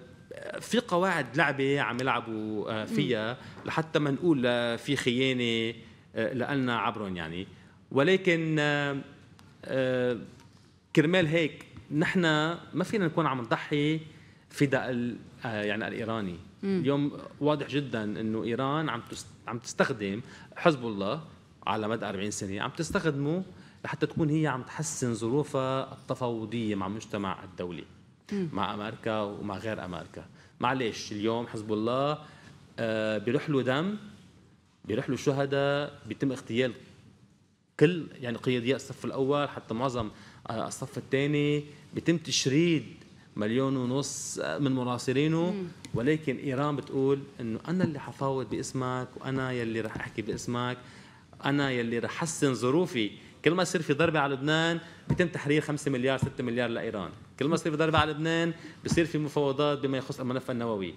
في قواعد لعبه عم يلعبوا آه، فيها لحتى ما نقول في خيانه آه، لنا عبرهم يعني ولكن كرمال هيك نحن ما فينا نكون عم نضحي فداء آه، يعني الايراني مم. اليوم واضح جدا انه ايران عم عم تستخدم حزب الله على مدى 40 سنه عم تستخدمه لحتى تكون هي عم تحسن ظروفها التفاوضيه مع المجتمع الدولي مم. مع امريكا ومع غير امريكا معلش اليوم حزب الله آه، بيروح له دم بيروح له شهداء بيتم اغتيال كل يعني قيادية الصف الاول حتى معظم آه، الصف الثاني بيتم تشريد مليون ونص من مراسلينه ولكن ايران بتقول انه انا اللي حفاوض باسمك وانا يلي رح احكي باسمك انا يلي رح حسن ظروفي كل ما يصير في ضربه على لبنان بيتم تحرير 5 مليار 6 مليار لايران كل ما يصير في ضربه على لبنان بصير في مفاوضات بما يخص الملف النووي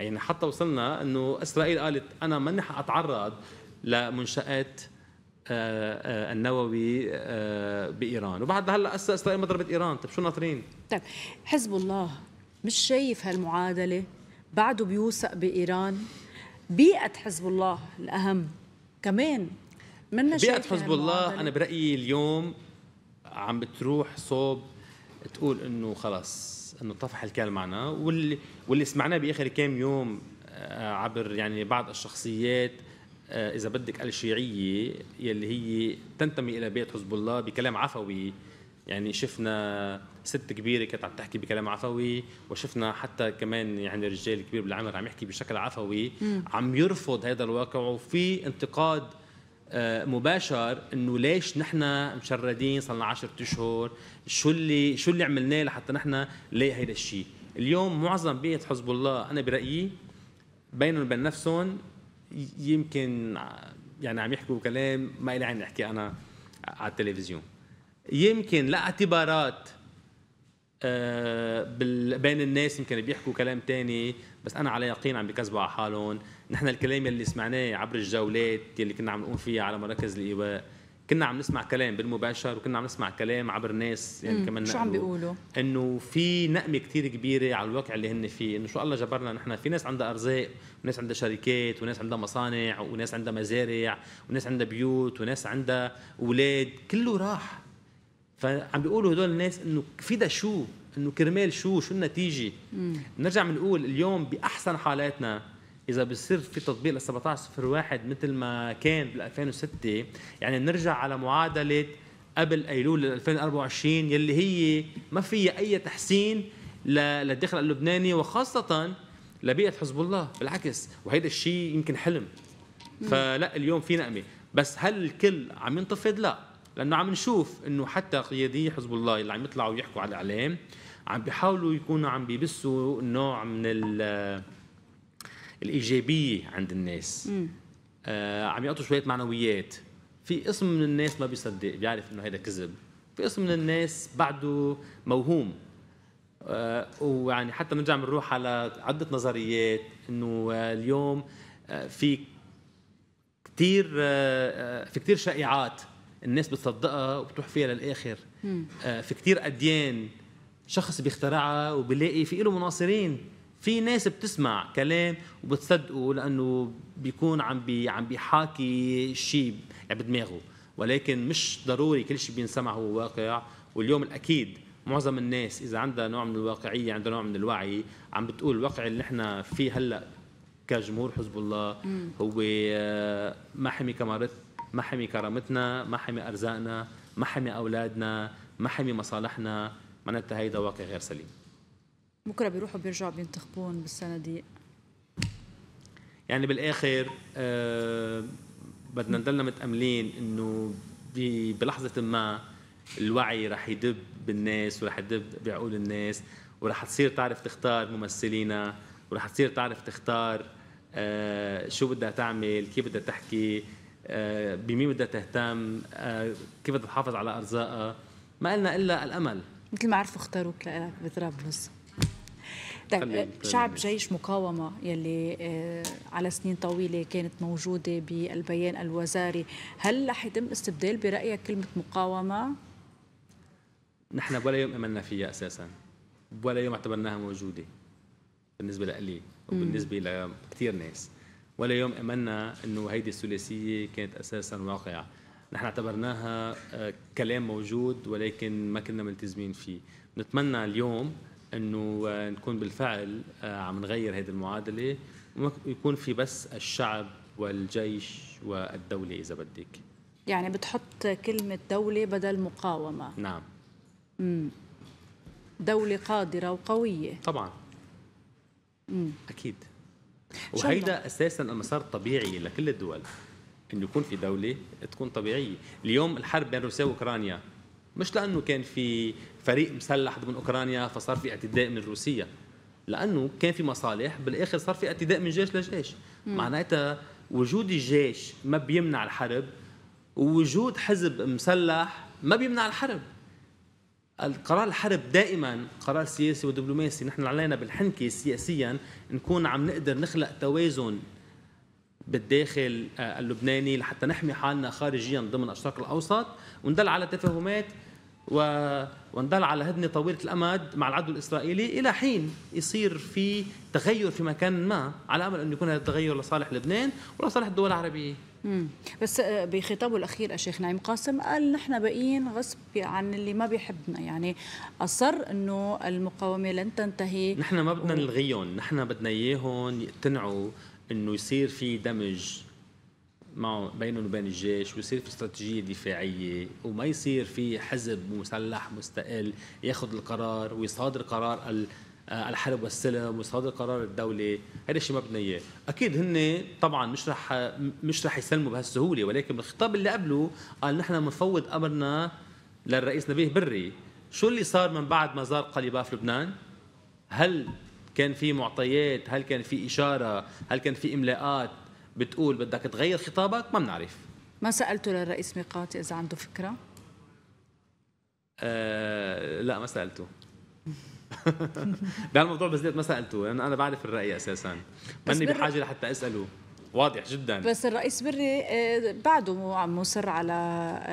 يعني حتى وصلنا انه اسرائيل قالت انا ماني حاتعرض لمنشات آه، آه، النووي آه، بايران وبعد هلا اسرائيل ما ضربت ايران طيب شو ناطرين طيب حزب الله مش شايف هالمعادله بعده بيوثق بايران بيئه حزب الله الاهم كمان منا بيئه حزب الله انا برايي اليوم عم بتروح صوب تقول انه خلص انه طفح الكال معنا واللي واللي سمعناه باخر كام يوم عبر يعني بعض الشخصيات آه، اذا بدك الشيعيه يلي هي تنتمي الى بيت حزب الله بكلام عفوي يعني شفنا ست كبيره كانت عم تحكي بكلام عفوي وشفنا حتى كمان يعني رجال كبير بالعمر عم يحكي بشكل عفوي عم يرفض هذا الواقع وفي انتقاد آه، مباشر انه ليش نحن مشردين صار لنا 10 اشهر شو اللي شو اللي عملناه لحتى نحن نلاقي هيدا الشيء اليوم معظم بيئه حزب الله انا برايي بينهم وبين نفسهم يمكن يعني عم يحكوا كلام ما إلي عين احكي انا على التلفزيون يمكن لاعتبارات آه، بين الناس يمكن بيحكوا كلام تاني بس انا على يقين عم بكذبوا على حالهم نحن الكلام اللي سمعناه عبر الجولات اللي كنا عم نقوم فيها على مراكز الايواء كنا عم نسمع كلام بالمباشر وكنا عم نسمع كلام عبر ناس يعني مم. كمان شو عم بيقولوا؟ انه في نقمه كثير كبيره على الواقع اللي هن فيه انه شو الله جبرنا نحن في ناس عندها ارزاق وناس عندها شركات وناس عندها مصانع وناس عندها مزارع وناس عندها بيوت وناس عندها اولاد كله راح فعم بيقولوا هدول الناس انه فيدا شو انه كرمال شو شو النتيجه نرجع بنقول اليوم باحسن حالاتنا اذا بصير في تطبيق ل 1701 مثل ما كان بال 2006 يعني بنرجع على معادله قبل ايلول 2024 يلي هي ما فيها اي تحسين للدخل اللبناني وخاصه لبيئه حزب الله بالعكس وهيدا الشيء يمكن حلم فلا اليوم في نقمه بس هل الكل عم ينتفض لا لانه عم نشوف انه حتى قيادي حزب الله اللي عم يطلعوا ويحكوا على الاعلام عم بيحاولوا يكونوا عم بيبثوا نوع من ال الايجابيه عند الناس آه عم يعطوا شويه معنويات في قسم من الناس ما بيصدق بيعرف انه هذا كذب في قسم من الناس بعده موهوم آه ويعني حتى نرجع بنروح على عده نظريات انه آه اليوم آه في كثير آه، آه، في كثير شائعات الناس بتصدقها وبتروح فيها للاخر آه، في كثير اديان شخص بيخترعها وبلاقي في له مناصرين في ناس بتسمع كلام وبتصدقه لانه بيكون عم بي عم بيحاكي شيء بدماغه ولكن مش ضروري كل شيء بينسمع هو واقع واليوم الاكيد معظم الناس اذا عندها نوع من الواقعيه عندها نوع من الوعي عم بتقول الواقع اللي نحن فيه هلا كجمهور حزب الله هو آه، ما حمي كمارت ما حمي كرامتنا ما حمي ارزاقنا ما حمي اولادنا ما حمي مصالحنا معناتها هيدا واقع غير سليم بكره بيروحوا بيرجعوا بينتخبون بالصناديق يعني بالاخر آه بدنا نضلنا متاملين انه بلحظه ما الوعي رح يدب بالناس ورح يدب بعقول الناس ورح تصير تعرف تختار ممثلينا ورح تصير تعرف تختار آه شو بدها تعمل كيف بدها تحكي آه بمين بدها تهتم آه كيف بدها تحافظ على ارزاقها ما لنا الا الامل مثل ما عرفوا اختاروك لك بطرابلس طيب، شعب جيش مقاومة يلي آه، على سنين طويلة كانت موجودة بالبيان الوزاري هل رح يتم استبدال برأيك كلمة مقاومة؟ نحن ولا يوم أمنا فيها أساسا ولا يوم اعتبرناها موجودة بالنسبة لألي وبالنسبة لكثير ناس ولا يوم أمنا أنه هيدي الثلاثية كانت أساسا واقعة نحن اعتبرناها آه، كلام موجود ولكن ما كنا ملتزمين فيه نتمنى اليوم انه آه، نكون بالفعل آه، عم نغير هذه المعادله ويكون في بس الشعب والجيش والدوله اذا بدك يعني بتحط كلمه دوله بدل مقاومه نعم امم دوله قادره وقويه طبعا امم اكيد وهيدا اساسا المسار الطبيعي لكل الدول انه يكون في دوله تكون طبيعيه اليوم الحرب بين روسيا واوكرانيا مش لانه كان في فريق مسلح ضمن اوكرانيا فصار في اعتداء من روسيا لانه كان في مصالح بالاخر صار في اعتداء من جيش لجيش معناتها وجود الجيش ما بيمنع الحرب ووجود حزب مسلح ما بيمنع الحرب القرار الحرب دائما قرار سياسي ودبلوماسي نحن علينا بالحنكة سياسيا نكون عم نقدر نخلق توازن بالداخل آه، اللبناني لحتى نحمي حالنا خارجيا ضمن الشرق الأوسط وندل على تفاهمات و... وندل على هدنه طويله الامد مع العدو الاسرائيلي الى حين يصير في تغير في مكان ما على امل انه يكون هذا التغير لصالح لبنان ولصالح الدول العربيه مم. بس آه، بخطابه الاخير الشيخ نعيم قاسم قال نحن باقيين غصب عن اللي ما بيحبنا يعني اصر انه المقاومه لن تنتهي نحن ما بدنا نلغيهم نحن بدنا اياهم يقتنعوا انه يصير في دمج معه بينهم وبين الجيش ويصير في استراتيجية دفاعية وما يصير في حزب مسلح مستقل ياخذ القرار ويصادر قرار آه، الحرب والسلم ويصادر قرار الدولة هذا الشيء ما بدنا إياه أكيد هن طبعا مش رح مش رح يسلموا بهالسهولة ولكن بالخطاب اللي قبله قال نحن بنفوض أمرنا للرئيس نبيه بري شو اللي صار من بعد ما زار قليبا في لبنان هل كان في معطيات هل كان في إشارة هل كان في إملاءات بتقول بدك تغير خطابك ما بنعرف ما سالته للرئيس ميقاتي اذا عنده فكره؟ آه لا ما سالته بهالموضوع بالذات ما سالته لانه انا بعرف الراي اساسا ماني بحاجه لحتى اساله واضح جدا بس الرئيس بري آه، بعده عم مصر على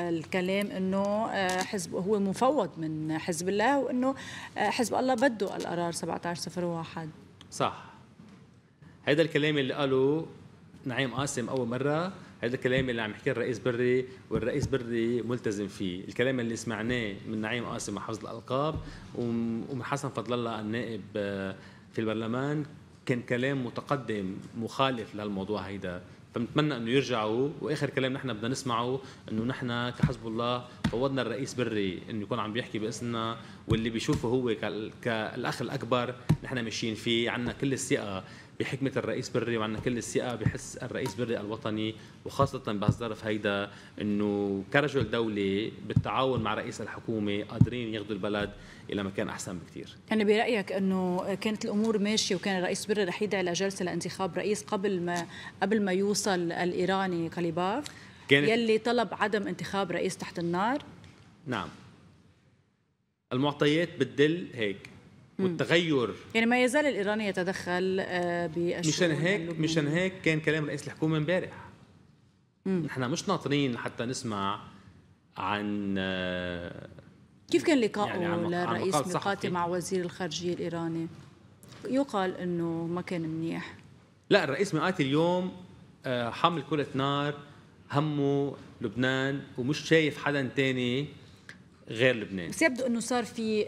الكلام انه آه، حزب هو مفوض من حزب الله وانه آه، حزب الله بده القرار 1701 صح هذا الكلام اللي قاله نعيم قاسم اول مره هذا الكلام اللي عم يحكيه الرئيس بري والرئيس بري ملتزم فيه الكلام اللي سمعناه من نعيم قاسم حفظ الالقاب ومن حسن فضل الله النائب آه، في البرلمان كان كلام متقدم مخالف لهالموضوع هيدا فبنتمنى انه يرجعوا واخر كلام نحن بدنا نسمعه انه نحن كحزب الله فوضنا الرئيس بري انه يكون عم بيحكي باسمنا واللي بيشوفه هو كالاخ الاكبر نحن ماشيين فيه عندنا كل الثقه بحكمه الرئيس بري وعنا كل الثقه بحس الرئيس بري الوطني وخاصه بهالظرف هيدا انه كرجل دولة بالتعاون مع رئيس الحكومه قادرين ياخذوا البلد الى مكان احسن بكثير. يعني برايك انه كانت الامور ماشيه وكان الرئيس بري رح يدعي لجلسه لانتخاب رئيس قبل ما قبل ما يوصل الايراني كاليباف كانت يلي طلب عدم انتخاب رئيس تحت النار؟ نعم المعطيات بتدل هيك والتغير يعني ما يزال الايراني يتدخل آه، مشان هيك مشان هيك كان كلام رئيس الحكومه امبارح نحن مش ناطرين حتى نسمع عن آه، كيف كان لقاءه يعني للرئيس ميقاتي مع وزير الخارجيه الايراني؟ يقال انه ما كان منيح لا الرئيس ميقاتي اليوم آه، حامل كرة نار همه لبنان ومش شايف حدا تاني غير لبنان بس يبدو انه صار في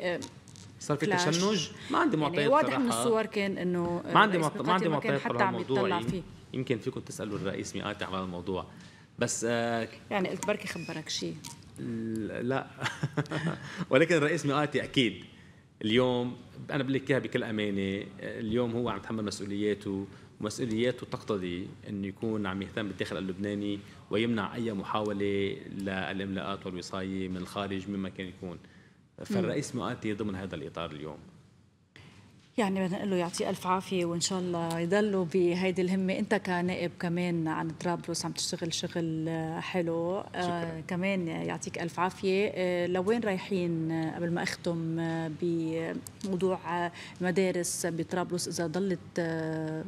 صار في تشنج ما عندي يعني معطيات يعني واضح من الصور كان انه ما عندي ما عندي معطيات حتى عم يطلع فيه يمكن فيكم تسالوا الرئيس مئات على الموضوع بس آه يعني قلت بركي خبرك شيء لا ولكن الرئيس مئاتي اكيد اليوم انا بقول لك اياها بكل امانه اليوم هو عم يتحمل مسؤولياته ومسؤولياته تقتضي انه يكون عم يهتم بالداخل اللبناني ويمنع اي محاوله للاملاءات والوصايه من الخارج مما كان يكون فالرئيس مؤاتي ضمن هذا الإطار اليوم يعني بدنا نقول له يعطيه الف عافيه وان شاء الله يضلوا بهيدي الهمه انت كنائب كمان عن طرابلس عم تشتغل شغل حلو آه، شكرا. آه كمان يعطيك الف عافيه آه لوين رايحين قبل ما اختم بموضوع المدارس بطرابلس اذا ضلت آه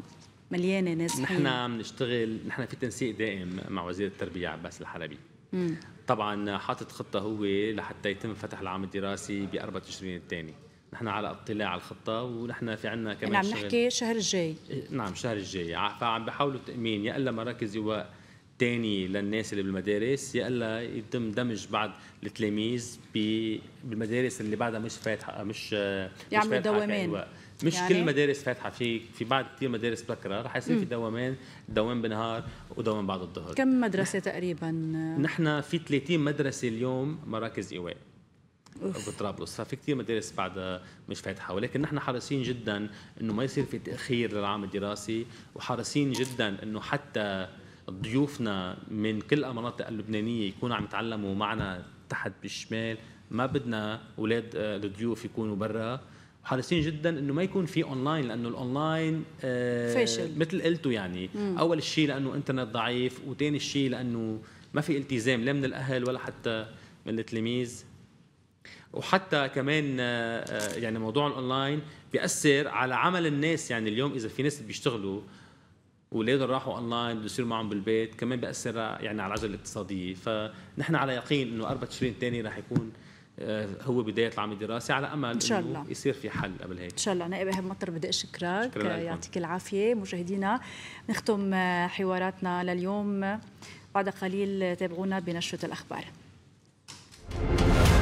مليانه ناس نحن عم نشتغل نحن في تنسيق دائم مع وزير التربيه عباس الحلبي طبعا حاطط خطه هو لحتى يتم فتح العام الدراسي ب 4 تشرين الثاني نحن على اطلاع على الخطه ونحن في عندنا كمان عم نحكي الشهر الجاي إيه، نعم الشهر الجاي فعم بحاولوا تامين يا الا مراكز ايواء تاني للناس اللي بالمدارس يا الا يتم دمج بعض التلاميذ بالمدارس اللي بعدها مش فاتحه مش آه، يعملوا دوامين مش يعني؟ كل مدارس فاتحه في في بعض كثير مدارس بكره رح يصير في دوامين دوام بالنهار ودوام بعد الظهر كم مدرسه تقريبا نحن في 30 مدرسه اليوم مراكز ايواء بطرابلس ففي كثير مدارس بعد مش فاتحه ولكن نحن حريصين جدا انه ما يصير في تاخير للعام الدراسي وحريصين جدا انه حتى ضيوفنا من كل المناطق اللبنانيه يكونوا عم يتعلموا معنا تحت بالشمال ما بدنا اولاد آه، الضيوف يكونوا برا حريصين جدا انه ما يكون في اونلاين لانه الاونلاين آه مثل قلتوا يعني مم. اول شيء لانه انترنت ضعيف وثاني شيء لانه ما في التزام لا من الاهل ولا حتى من التلاميذ وحتى كمان آه, آه، يعني موضوع الاونلاين بياثر على عمل الناس يعني اليوم اذا في ناس بيشتغلوا واولادهم راحوا اونلاين بده يصير معهم بالبيت كمان بياثر يعني على العجله الاقتصاديه فنحن على يقين انه 24 ثاني رح يكون آه، هو بداية العام الدراسي على أمل إن شاء الله يصير في حل قبل هيك إن شاء الله نائب أهم مطر بدي أشكرك يعطيك العافية مشاهدينا نختم آه، حواراتنا لليوم بعد قليل تابعونا بنشرة الأخبار